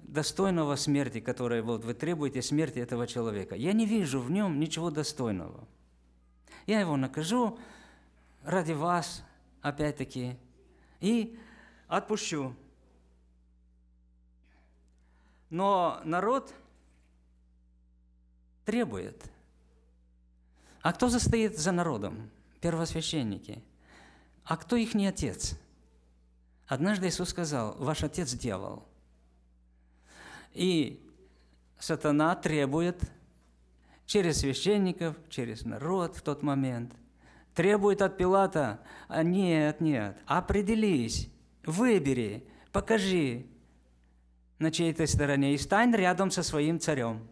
Speaker 2: достойного смерти, которое вот вы требуете смерти этого человека. Я не вижу в нем ничего достойного. Я его накажу ради вас, опять-таки, и отпущу. Но народ требует. А кто застоит за народом? Первосвященники. А кто их не отец? Однажды Иисус сказал, ваш отец дьявол. И сатана требует через священников, через народ в тот момент, требует от Пилата, а нет, нет, определись, выбери, покажи, на чьей-то стороне и стань рядом со своим царем.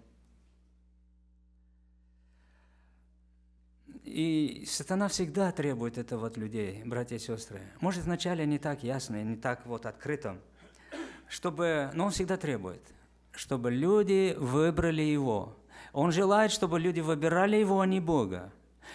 Speaker 2: И сатана всегда требует этого от людей, братья и сестры. Может, вначале не так ясно, не так вот открыто, чтобы, но он всегда требует, чтобы люди выбрали его. Он желает, чтобы люди выбирали его, а не Бога.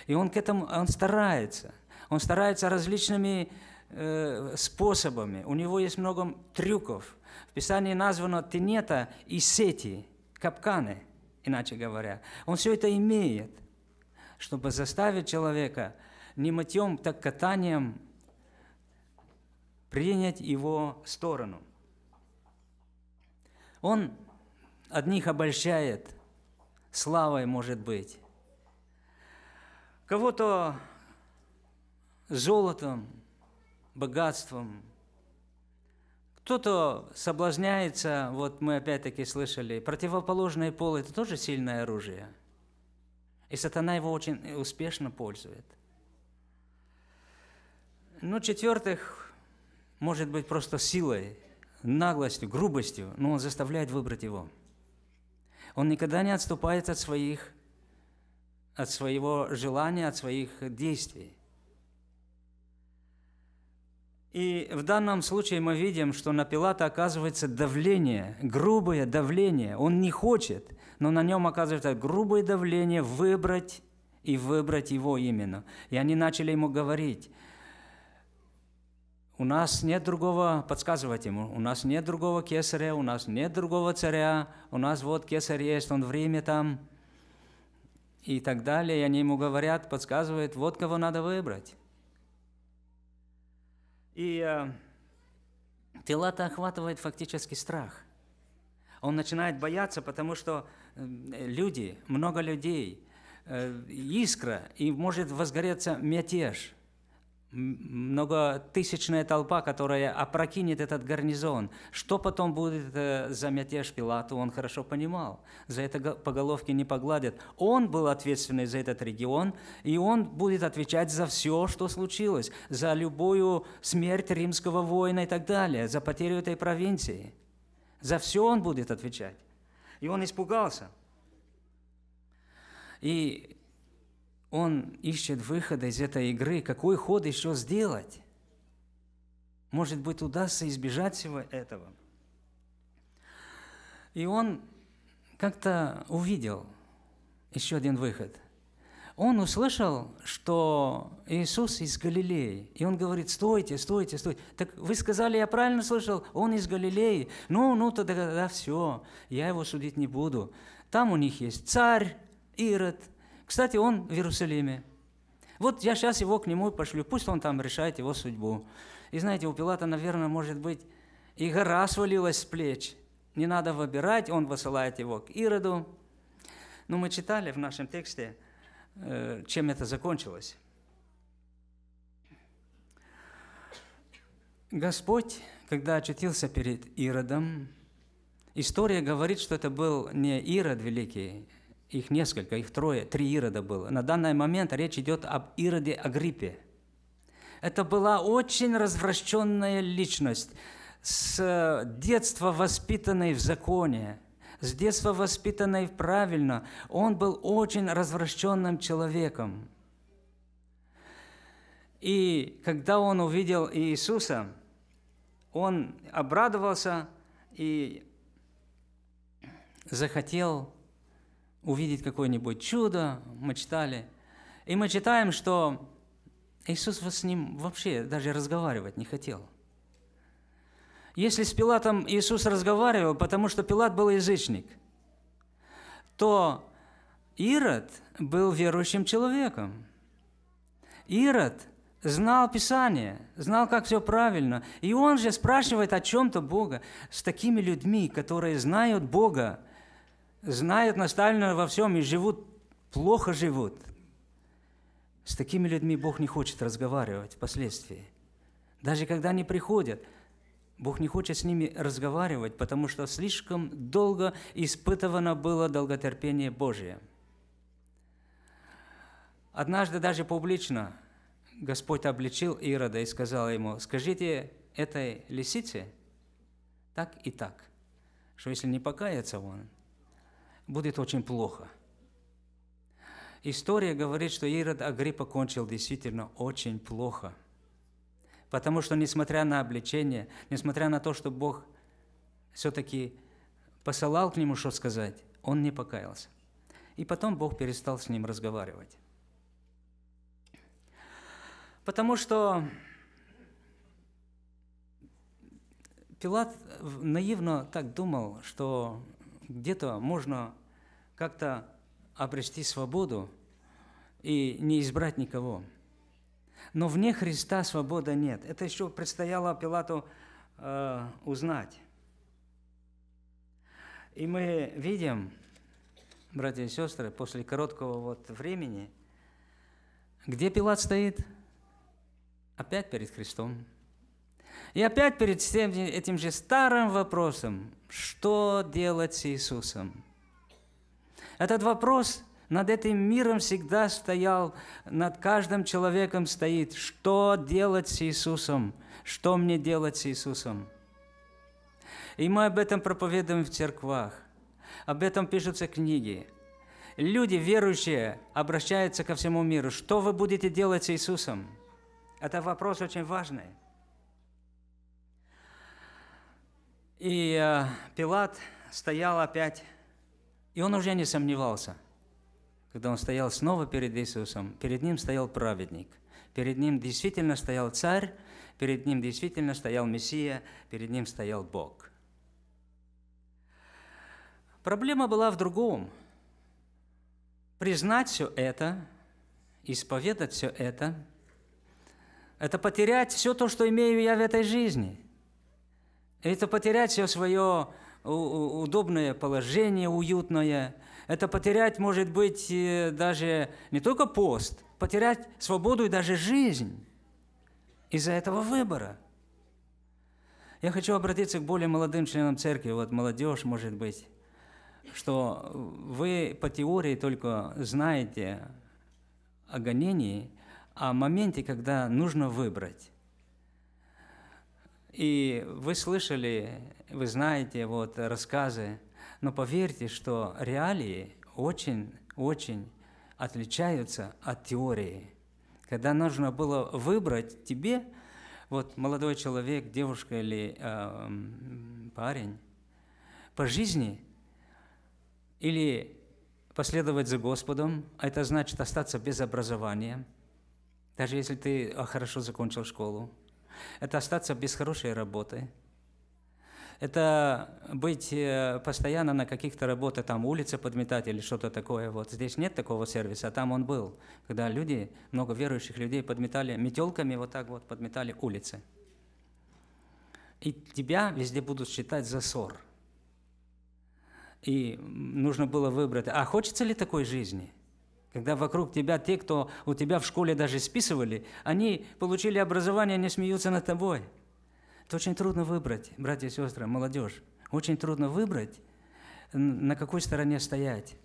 Speaker 2: И он к этому, он старается. Он старается различными э, способами. У него есть много трюков – в Писании названо тенета и сети, капканы, иначе говоря. Он все это имеет, чтобы заставить человека не мытьем, так катанием принять его сторону. Он одних обольщает, славой может быть, кого-то золотом, богатством, кто-то соблазняется, вот мы опять-таки слышали, противоположный пол – это тоже сильное оружие. И сатана его очень успешно пользует. Ну, четвертых, может быть, просто силой, наглостью, грубостью, но он заставляет выбрать его. Он никогда не отступает от своих, от своего желания, от своих действий. И в данном случае мы видим, что на Пилата оказывается давление, грубое давление. Он не хочет, но на нем оказывается грубое давление выбрать и выбрать его именно. И они начали ему говорить, у нас нет другого, подсказывать ему, у нас нет другого кесаря, у нас нет другого царя, у нас вот кесарь есть, он в Риме там, и так далее. И они ему говорят, подсказывают, вот кого надо выбрать. И э, Пилата охватывает фактически страх. Он начинает бояться, потому что э, люди, много людей, э, искра, и может возгореться мятеж – многотысячная толпа, которая опрокинет этот гарнизон. Что потом будет э, за мятеж Пилату, он хорошо понимал. За это по головке не погладят. Он был ответственный за этот регион, и он будет отвечать за все, что случилось, за любую смерть римского воина и так далее, за потерю этой провинции. За все он будет отвечать. И он испугался. И он ищет выхода из этой игры, какой ход еще сделать. Может быть, удастся избежать всего этого. И он как-то увидел еще один выход. Он услышал, что Иисус из Галилеи. И он говорит, стойте, стойте, стойте. Так вы сказали, я правильно слышал, он из Галилеи. Ну, ну, тогда, тогда все, я его судить не буду. Там у них есть царь, Ирод, кстати, он в Иерусалиме. Вот я сейчас его к нему пошлю, пусть он там решает его судьбу. И знаете, у Пилата, наверное, может быть, и гора свалилась с плеч. Не надо выбирать, он высылает его к Ироду. Но ну, мы читали в нашем тексте, э, чем это закончилось. Господь, когда очутился перед Иродом, история говорит, что это был не Ирод великий, их несколько, их трое, три Ирода было. На данный момент речь идет об Ироде Агриппе. Это была очень развращенная личность, с э, детства воспитанной в законе, с детства воспитанной правильно. Он был очень развращенным человеком. И когда он увидел Иисуса, он обрадовался и захотел увидеть какое-нибудь чудо, мы читали. И мы читаем, что Иисус с ним вообще даже разговаривать не хотел. Если с Пилатом Иисус разговаривал, потому что Пилат был язычник, то Ирод был верующим человеком. Ирод знал Писание, знал, как все правильно. И он же спрашивает о чем-то Бога с такими людьми, которые знают Бога, знают Сталина во всем и живут, плохо живут. С такими людьми Бог не хочет разговаривать впоследствии. Даже когда они приходят, Бог не хочет с ними разговаривать, потому что слишком долго испытывано было долготерпение Божие. Однажды даже публично Господь обличил Ирода и сказал ему, скажите этой лисице так и так, что если не покаяться он – будет очень плохо. История говорит, что Ирод Агриппа кончил действительно очень плохо. Потому что, несмотря на обличение, несмотря на то, что Бог все-таки посылал к нему, что сказать, он не покаялся. И потом Бог перестал с ним разговаривать. Потому что Пилат наивно так думал, что где-то можно как-то обрести свободу и не избрать никого. Но вне Христа свобода нет. Это еще предстояло Пилату э, узнать. И мы видим, братья и сестры, после короткого вот времени, где Пилат стоит? Опять перед Христом. И опять перед всем этим же старым вопросом, что делать с Иисусом? Этот вопрос над этим миром всегда стоял, над каждым человеком стоит. Что делать с Иисусом? Что мне делать с Иисусом? И мы об этом проповедуем в церквах. Об этом пишутся книги. Люди, верующие, обращаются ко всему миру. Что вы будете делать с Иисусом? Это вопрос очень важный. И э, Пилат стоял опять, и он уже не сомневался. Когда он стоял снова перед Иисусом, перед ним стоял праведник, перед ним действительно стоял царь, перед ним действительно стоял Мессия, перед ним стоял Бог. Проблема была в другом. Признать все это, исповедать все это, это потерять все то, что имею я в этой жизни – это потерять все свое удобное положение, уютное. Это потерять, может быть, э, даже не только пост, потерять свободу и даже жизнь из-за этого выбора. Я хочу обратиться к более молодым членам церкви, вот молодежь, может быть, что вы по теории только знаете о гонении, о моменте, когда нужно выбрать. И вы слышали, вы знаете вот рассказы, но поверьте, что реалии очень-очень отличаются от теории. Когда нужно было выбрать тебе, вот молодой человек, девушка или э, парень, по жизни или последовать за Господом, а это значит остаться без образования, даже если ты а, хорошо закончил школу, это остаться без хорошей работы. Это быть э, постоянно на каких-то работах, там улица подметать или что-то такое. Вот здесь нет такого сервиса, а там он был, когда люди, много верующих людей подметали метелками, вот так вот подметали улицы. И тебя везде будут считать за ссор. И нужно было выбрать, а хочется ли такой жизни – когда вокруг тебя те, кто у тебя в школе даже списывали, они получили образование, они смеются над тобой. Это очень трудно выбрать, братья и сестры, молодежь. Очень трудно выбрать, на какой стороне стоять.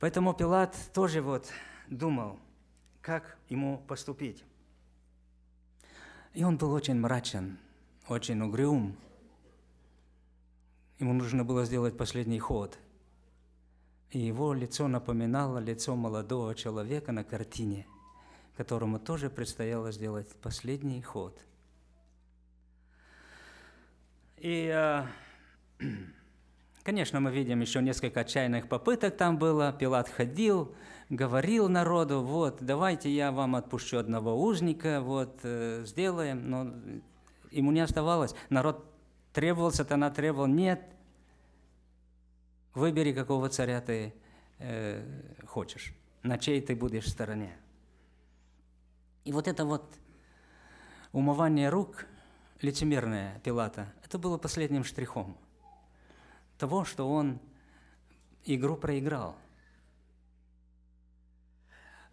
Speaker 2: Поэтому Пилат тоже вот думал, как ему поступить. И он был очень мрачен, очень угрюм. Ему нужно было сделать последний ход – и его лицо напоминало лицо молодого человека на картине, которому тоже предстояло сделать последний ход. И, а, конечно, мы видим еще несколько отчаянных попыток там было. Пилат ходил, говорил народу, вот, давайте я вам отпущу одного узника, вот, э, сделаем. Но ему не оставалось. Народ требовался, то сатана требовал, нет – Выбери, какого царя ты э, хочешь, на чьей ты будешь стороне. И вот это вот умывание рук, лицемерное Пилата, это было последним штрихом того, что он игру проиграл,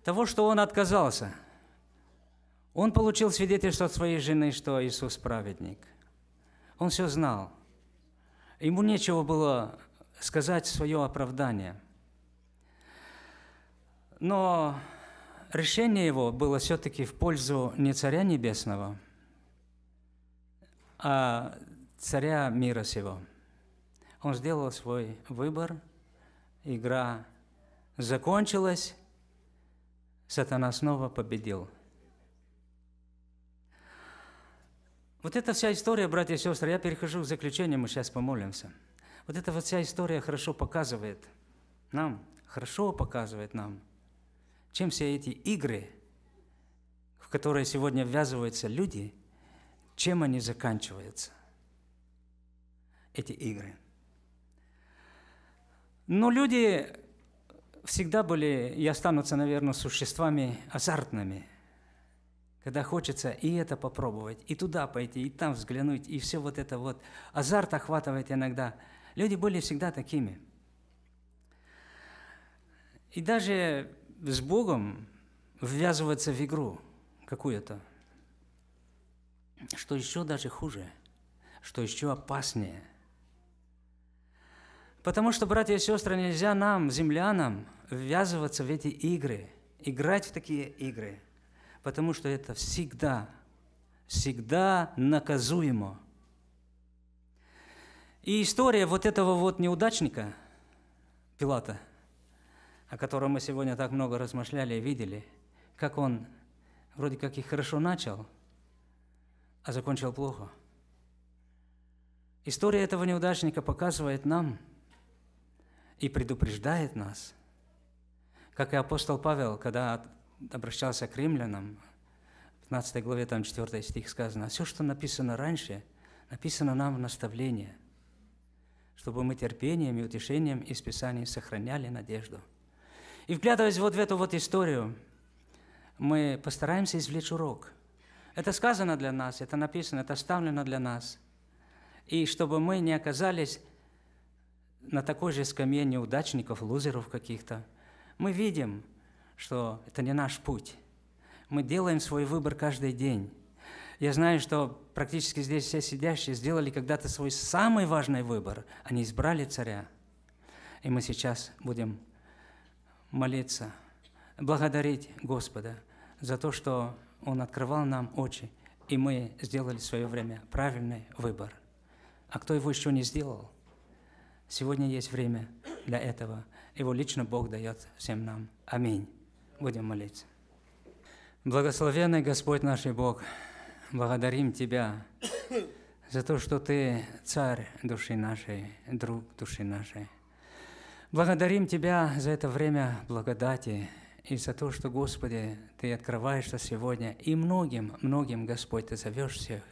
Speaker 2: того, что он отказался. Он получил свидетельство от своей жены, что Иисус праведник. Он все знал. Ему нечего было сказать свое оправдание. Но решение его было все-таки в пользу не Царя Небесного, а Царя мира сего. Он сделал свой выбор, игра закончилась, сатана снова победил. Вот эта вся история, братья и сестры, я перехожу к заключению, мы сейчас помолимся – вот эта вот вся история хорошо показывает нам, хорошо показывает нам, чем все эти игры, в которые сегодня ввязываются люди, чем они заканчиваются, эти игры. Но люди всегда были и останутся, наверное, существами азартными, когда хочется и это попробовать, и туда пойти, и там взглянуть, и все вот это вот. Азарт охватывает иногда – Люди были всегда такими. И даже с Богом ввязываться в игру какую-то, что еще даже хуже, что еще опаснее. Потому что, братья и сестры, нельзя нам, землянам, ввязываться в эти игры, играть в такие игры, потому что это всегда, всегда наказуемо – и история вот этого вот неудачника, Пилата, о котором мы сегодня так много размышляли и видели, как он вроде как и хорошо начал, а закончил плохо. История этого неудачника показывает нам и предупреждает нас, как и апостол Павел, когда обращался к римлянам, в 15 главе, там 4 стих сказано, «Все, что написано раньше, написано нам в наставление – чтобы мы терпением и утешением из Писаний сохраняли надежду. И вглядываясь вот в эту вот историю, мы постараемся извлечь урок. Это сказано для нас, это написано, это оставлено для нас. И чтобы мы не оказались на такой же скамье неудачников, лузеров каких-то, мы видим, что это не наш путь. Мы делаем свой выбор каждый день. Я знаю, что практически здесь все сидящие сделали когда-то свой самый важный выбор. Они избрали царя. И мы сейчас будем молиться, благодарить Господа за то, что Он открывал нам очи, и мы сделали в свое время правильный выбор. А кто его еще не сделал? Сегодня есть время для этого. Его лично Бог дает всем нам. Аминь. Будем молиться. Благословенный Господь наш и Бог, благодарим Тебя за то, что Ты царь души нашей, друг души нашей. Благодарим Тебя за это время благодати и за то, что, Господи, Ты открываешься сегодня, и многим, многим, Господь, Ты зовешь всех.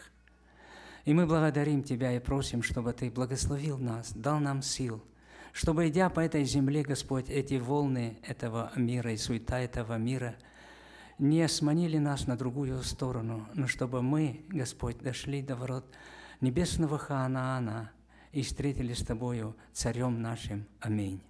Speaker 2: И мы благодарим Тебя и просим, чтобы Ты благословил нас, дал нам сил, чтобы, идя по этой земле, Господь, эти волны этого мира и суета этого мира – не сманили нас на другую сторону, но чтобы мы, Господь, дошли до ворот небесного Ханаана и встретили с Тобою, Царем нашим. Аминь.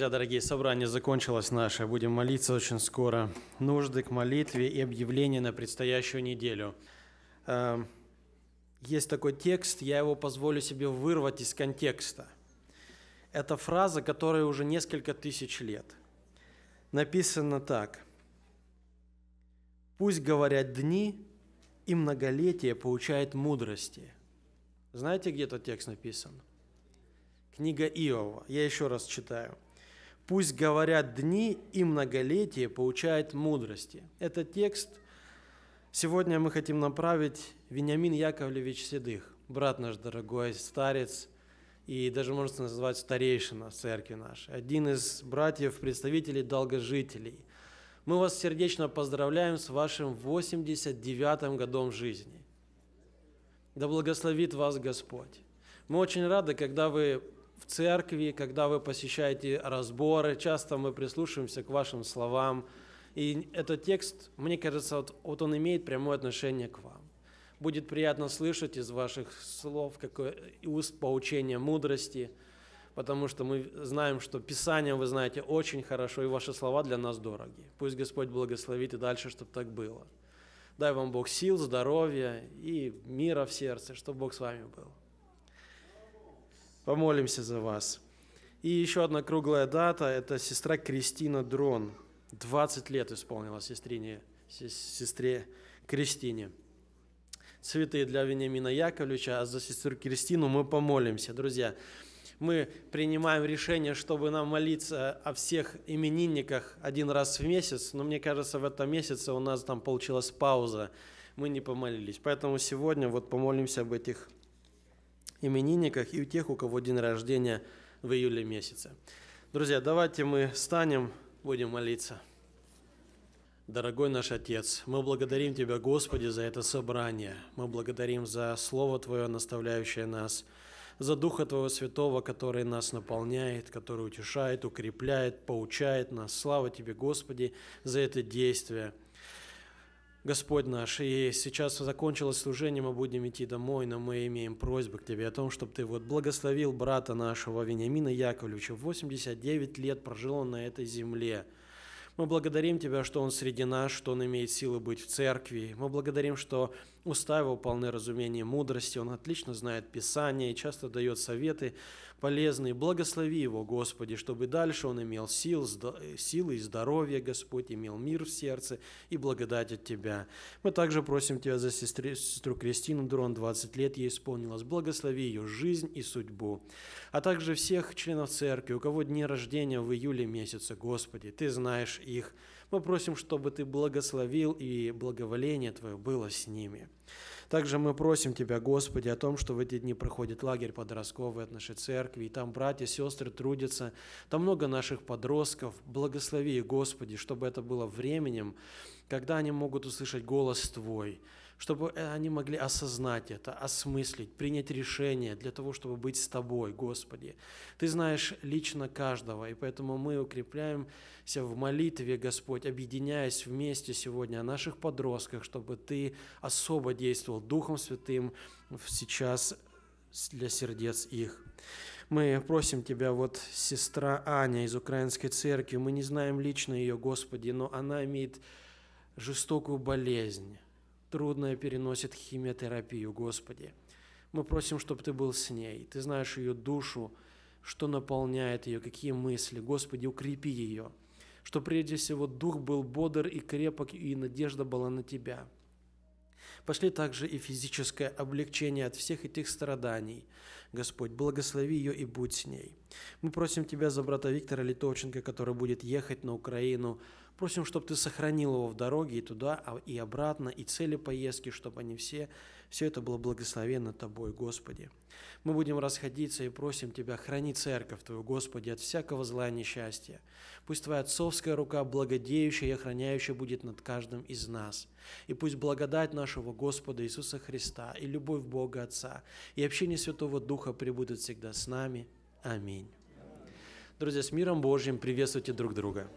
Speaker 3: друзья, дорогие, собрание закончилось наше. Будем молиться очень скоро. Нужды к молитве и объявления на предстоящую неделю. Эм, есть такой текст, я его позволю себе вырвать из контекста. Это фраза, которая уже несколько тысяч лет. Написано так. «Пусть говорят дни, и многолетие получает мудрости». Знаете, где этот текст написан? Книга Иова. Я еще раз читаю – Пусть говорят дни и многолетие получает мудрости. Этот текст сегодня мы хотим направить Вениамин Яковлевич Седых, брат наш дорогой, старец и даже можно назвать старейшина церкви нашей, один из братьев, представителей долгожителей. Мы вас сердечно поздравляем с вашим 89-м годом жизни. Да благословит вас Господь. Мы очень рады, когда вы в церкви, когда вы посещаете разборы, часто мы прислушиваемся к вашим словам. И этот текст, мне кажется, вот, вот он имеет прямое отношение к вам. Будет приятно слышать из ваших слов какое уст поучения мудрости, потому что мы знаем, что Писание вы знаете очень хорошо, и ваши слова для нас дороги. Пусть Господь благословит и дальше, чтобы так было. Дай вам Бог сил, здоровья и мира в сердце, чтобы Бог с вами был. Помолимся за вас. И еще одна круглая дата – это сестра Кристина Дрон. 20 лет исполнила сестрине, сестре Кристине. Цветы для Вениамина Яковлевича, а за сестру Кристину мы помолимся, друзья. Мы принимаем решение, чтобы нам молиться о всех именинниках один раз в месяц, но мне кажется, в этом месяце у нас там получилась пауза, мы не помолились. Поэтому сегодня вот помолимся об этих именинниках и у тех, у кого день рождения в июле месяце. Друзья, давайте мы встанем, будем молиться. Дорогой наш Отец, мы благодарим Тебя, Господи, за это собрание. Мы благодарим за Слово Твое, наставляющее нас, за Духа Твоего Святого, который нас наполняет, который утешает, укрепляет, поучает нас. Слава Тебе, Господи, за это действие – Господь наш, и сейчас закончилось служение, мы будем идти домой, но мы имеем просьбу к Тебе о том, чтобы Ты вот благословил брата нашего Вениамина Яковлевича. 89 лет прожил он на этой земле. Мы благодарим Тебя, что Он среди нас, что Он имеет силы быть в церкви. Мы благодарим, что уста Его полны разумения мудрости. Он отлично знает Писание и часто дает советы полезный. Благослови его, Господи, чтобы дальше он имел сил, э, силы и здоровье, Господь, имел мир в сердце и благодать от Тебя. Мы также просим Тебя за сестры, сестру Кристину Дрон, 20 лет ей исполнилось. Благослови ее жизнь и судьбу. А также всех членов церкви, у кого дни рождения в июле месяце, Господи, Ты знаешь их. Мы просим, чтобы Ты благословил и благоволение Твое было с ними. Также мы просим Тебя, Господи, о том, что в эти дни проходит лагерь подростковый от нашей церкви, и там братья, сестры трудятся, там много наших подростков. Благослови Господи, чтобы это было временем, когда они могут услышать голос Твой, чтобы э, они могли осознать это, осмыслить, принять решение для того, чтобы быть с Тобой, Господи. Ты знаешь лично каждого, и поэтому мы укрепляемся в молитве, Господь, объединяясь вместе сегодня о наших подростках, чтобы Ты особо действовал Духом Святым сейчас для сердец их. Мы просим Тебя, вот сестра Аня из Украинской церкви, мы не знаем лично ее, Господи, но она имеет жестокую болезнь, трудное переносит химиотерапию, Господи. Мы просим, чтобы Ты был с ней. Ты знаешь ее душу, что наполняет ее, какие мысли. Господи, укрепи ее, чтобы прежде всего дух был бодр и крепок, и надежда была на Тебя. Пошли также и физическое облегчение от всех этих страданий. Господь, благослови ее и будь с ней. Мы просим Тебя за брата Виктора Литовченко, который будет ехать на Украину Просим, чтобы ты сохранил его в дороге и туда, а, и обратно, и цели поездки, чтобы они все, все это было благословено Тобой, Господи. Мы будем расходиться и просим Тебя, храни церковь Твою, Господи, от всякого зла и несчастья. Пусть Твоя отцовская рука, благодеющая и охраняющая, будет над каждым из нас. И пусть благодать нашего Господа Иисуса Христа и любовь Бога Отца и общение Святого Духа пребудут всегда с нами. Аминь. Друзья, с миром Божьим приветствуйте друг друга.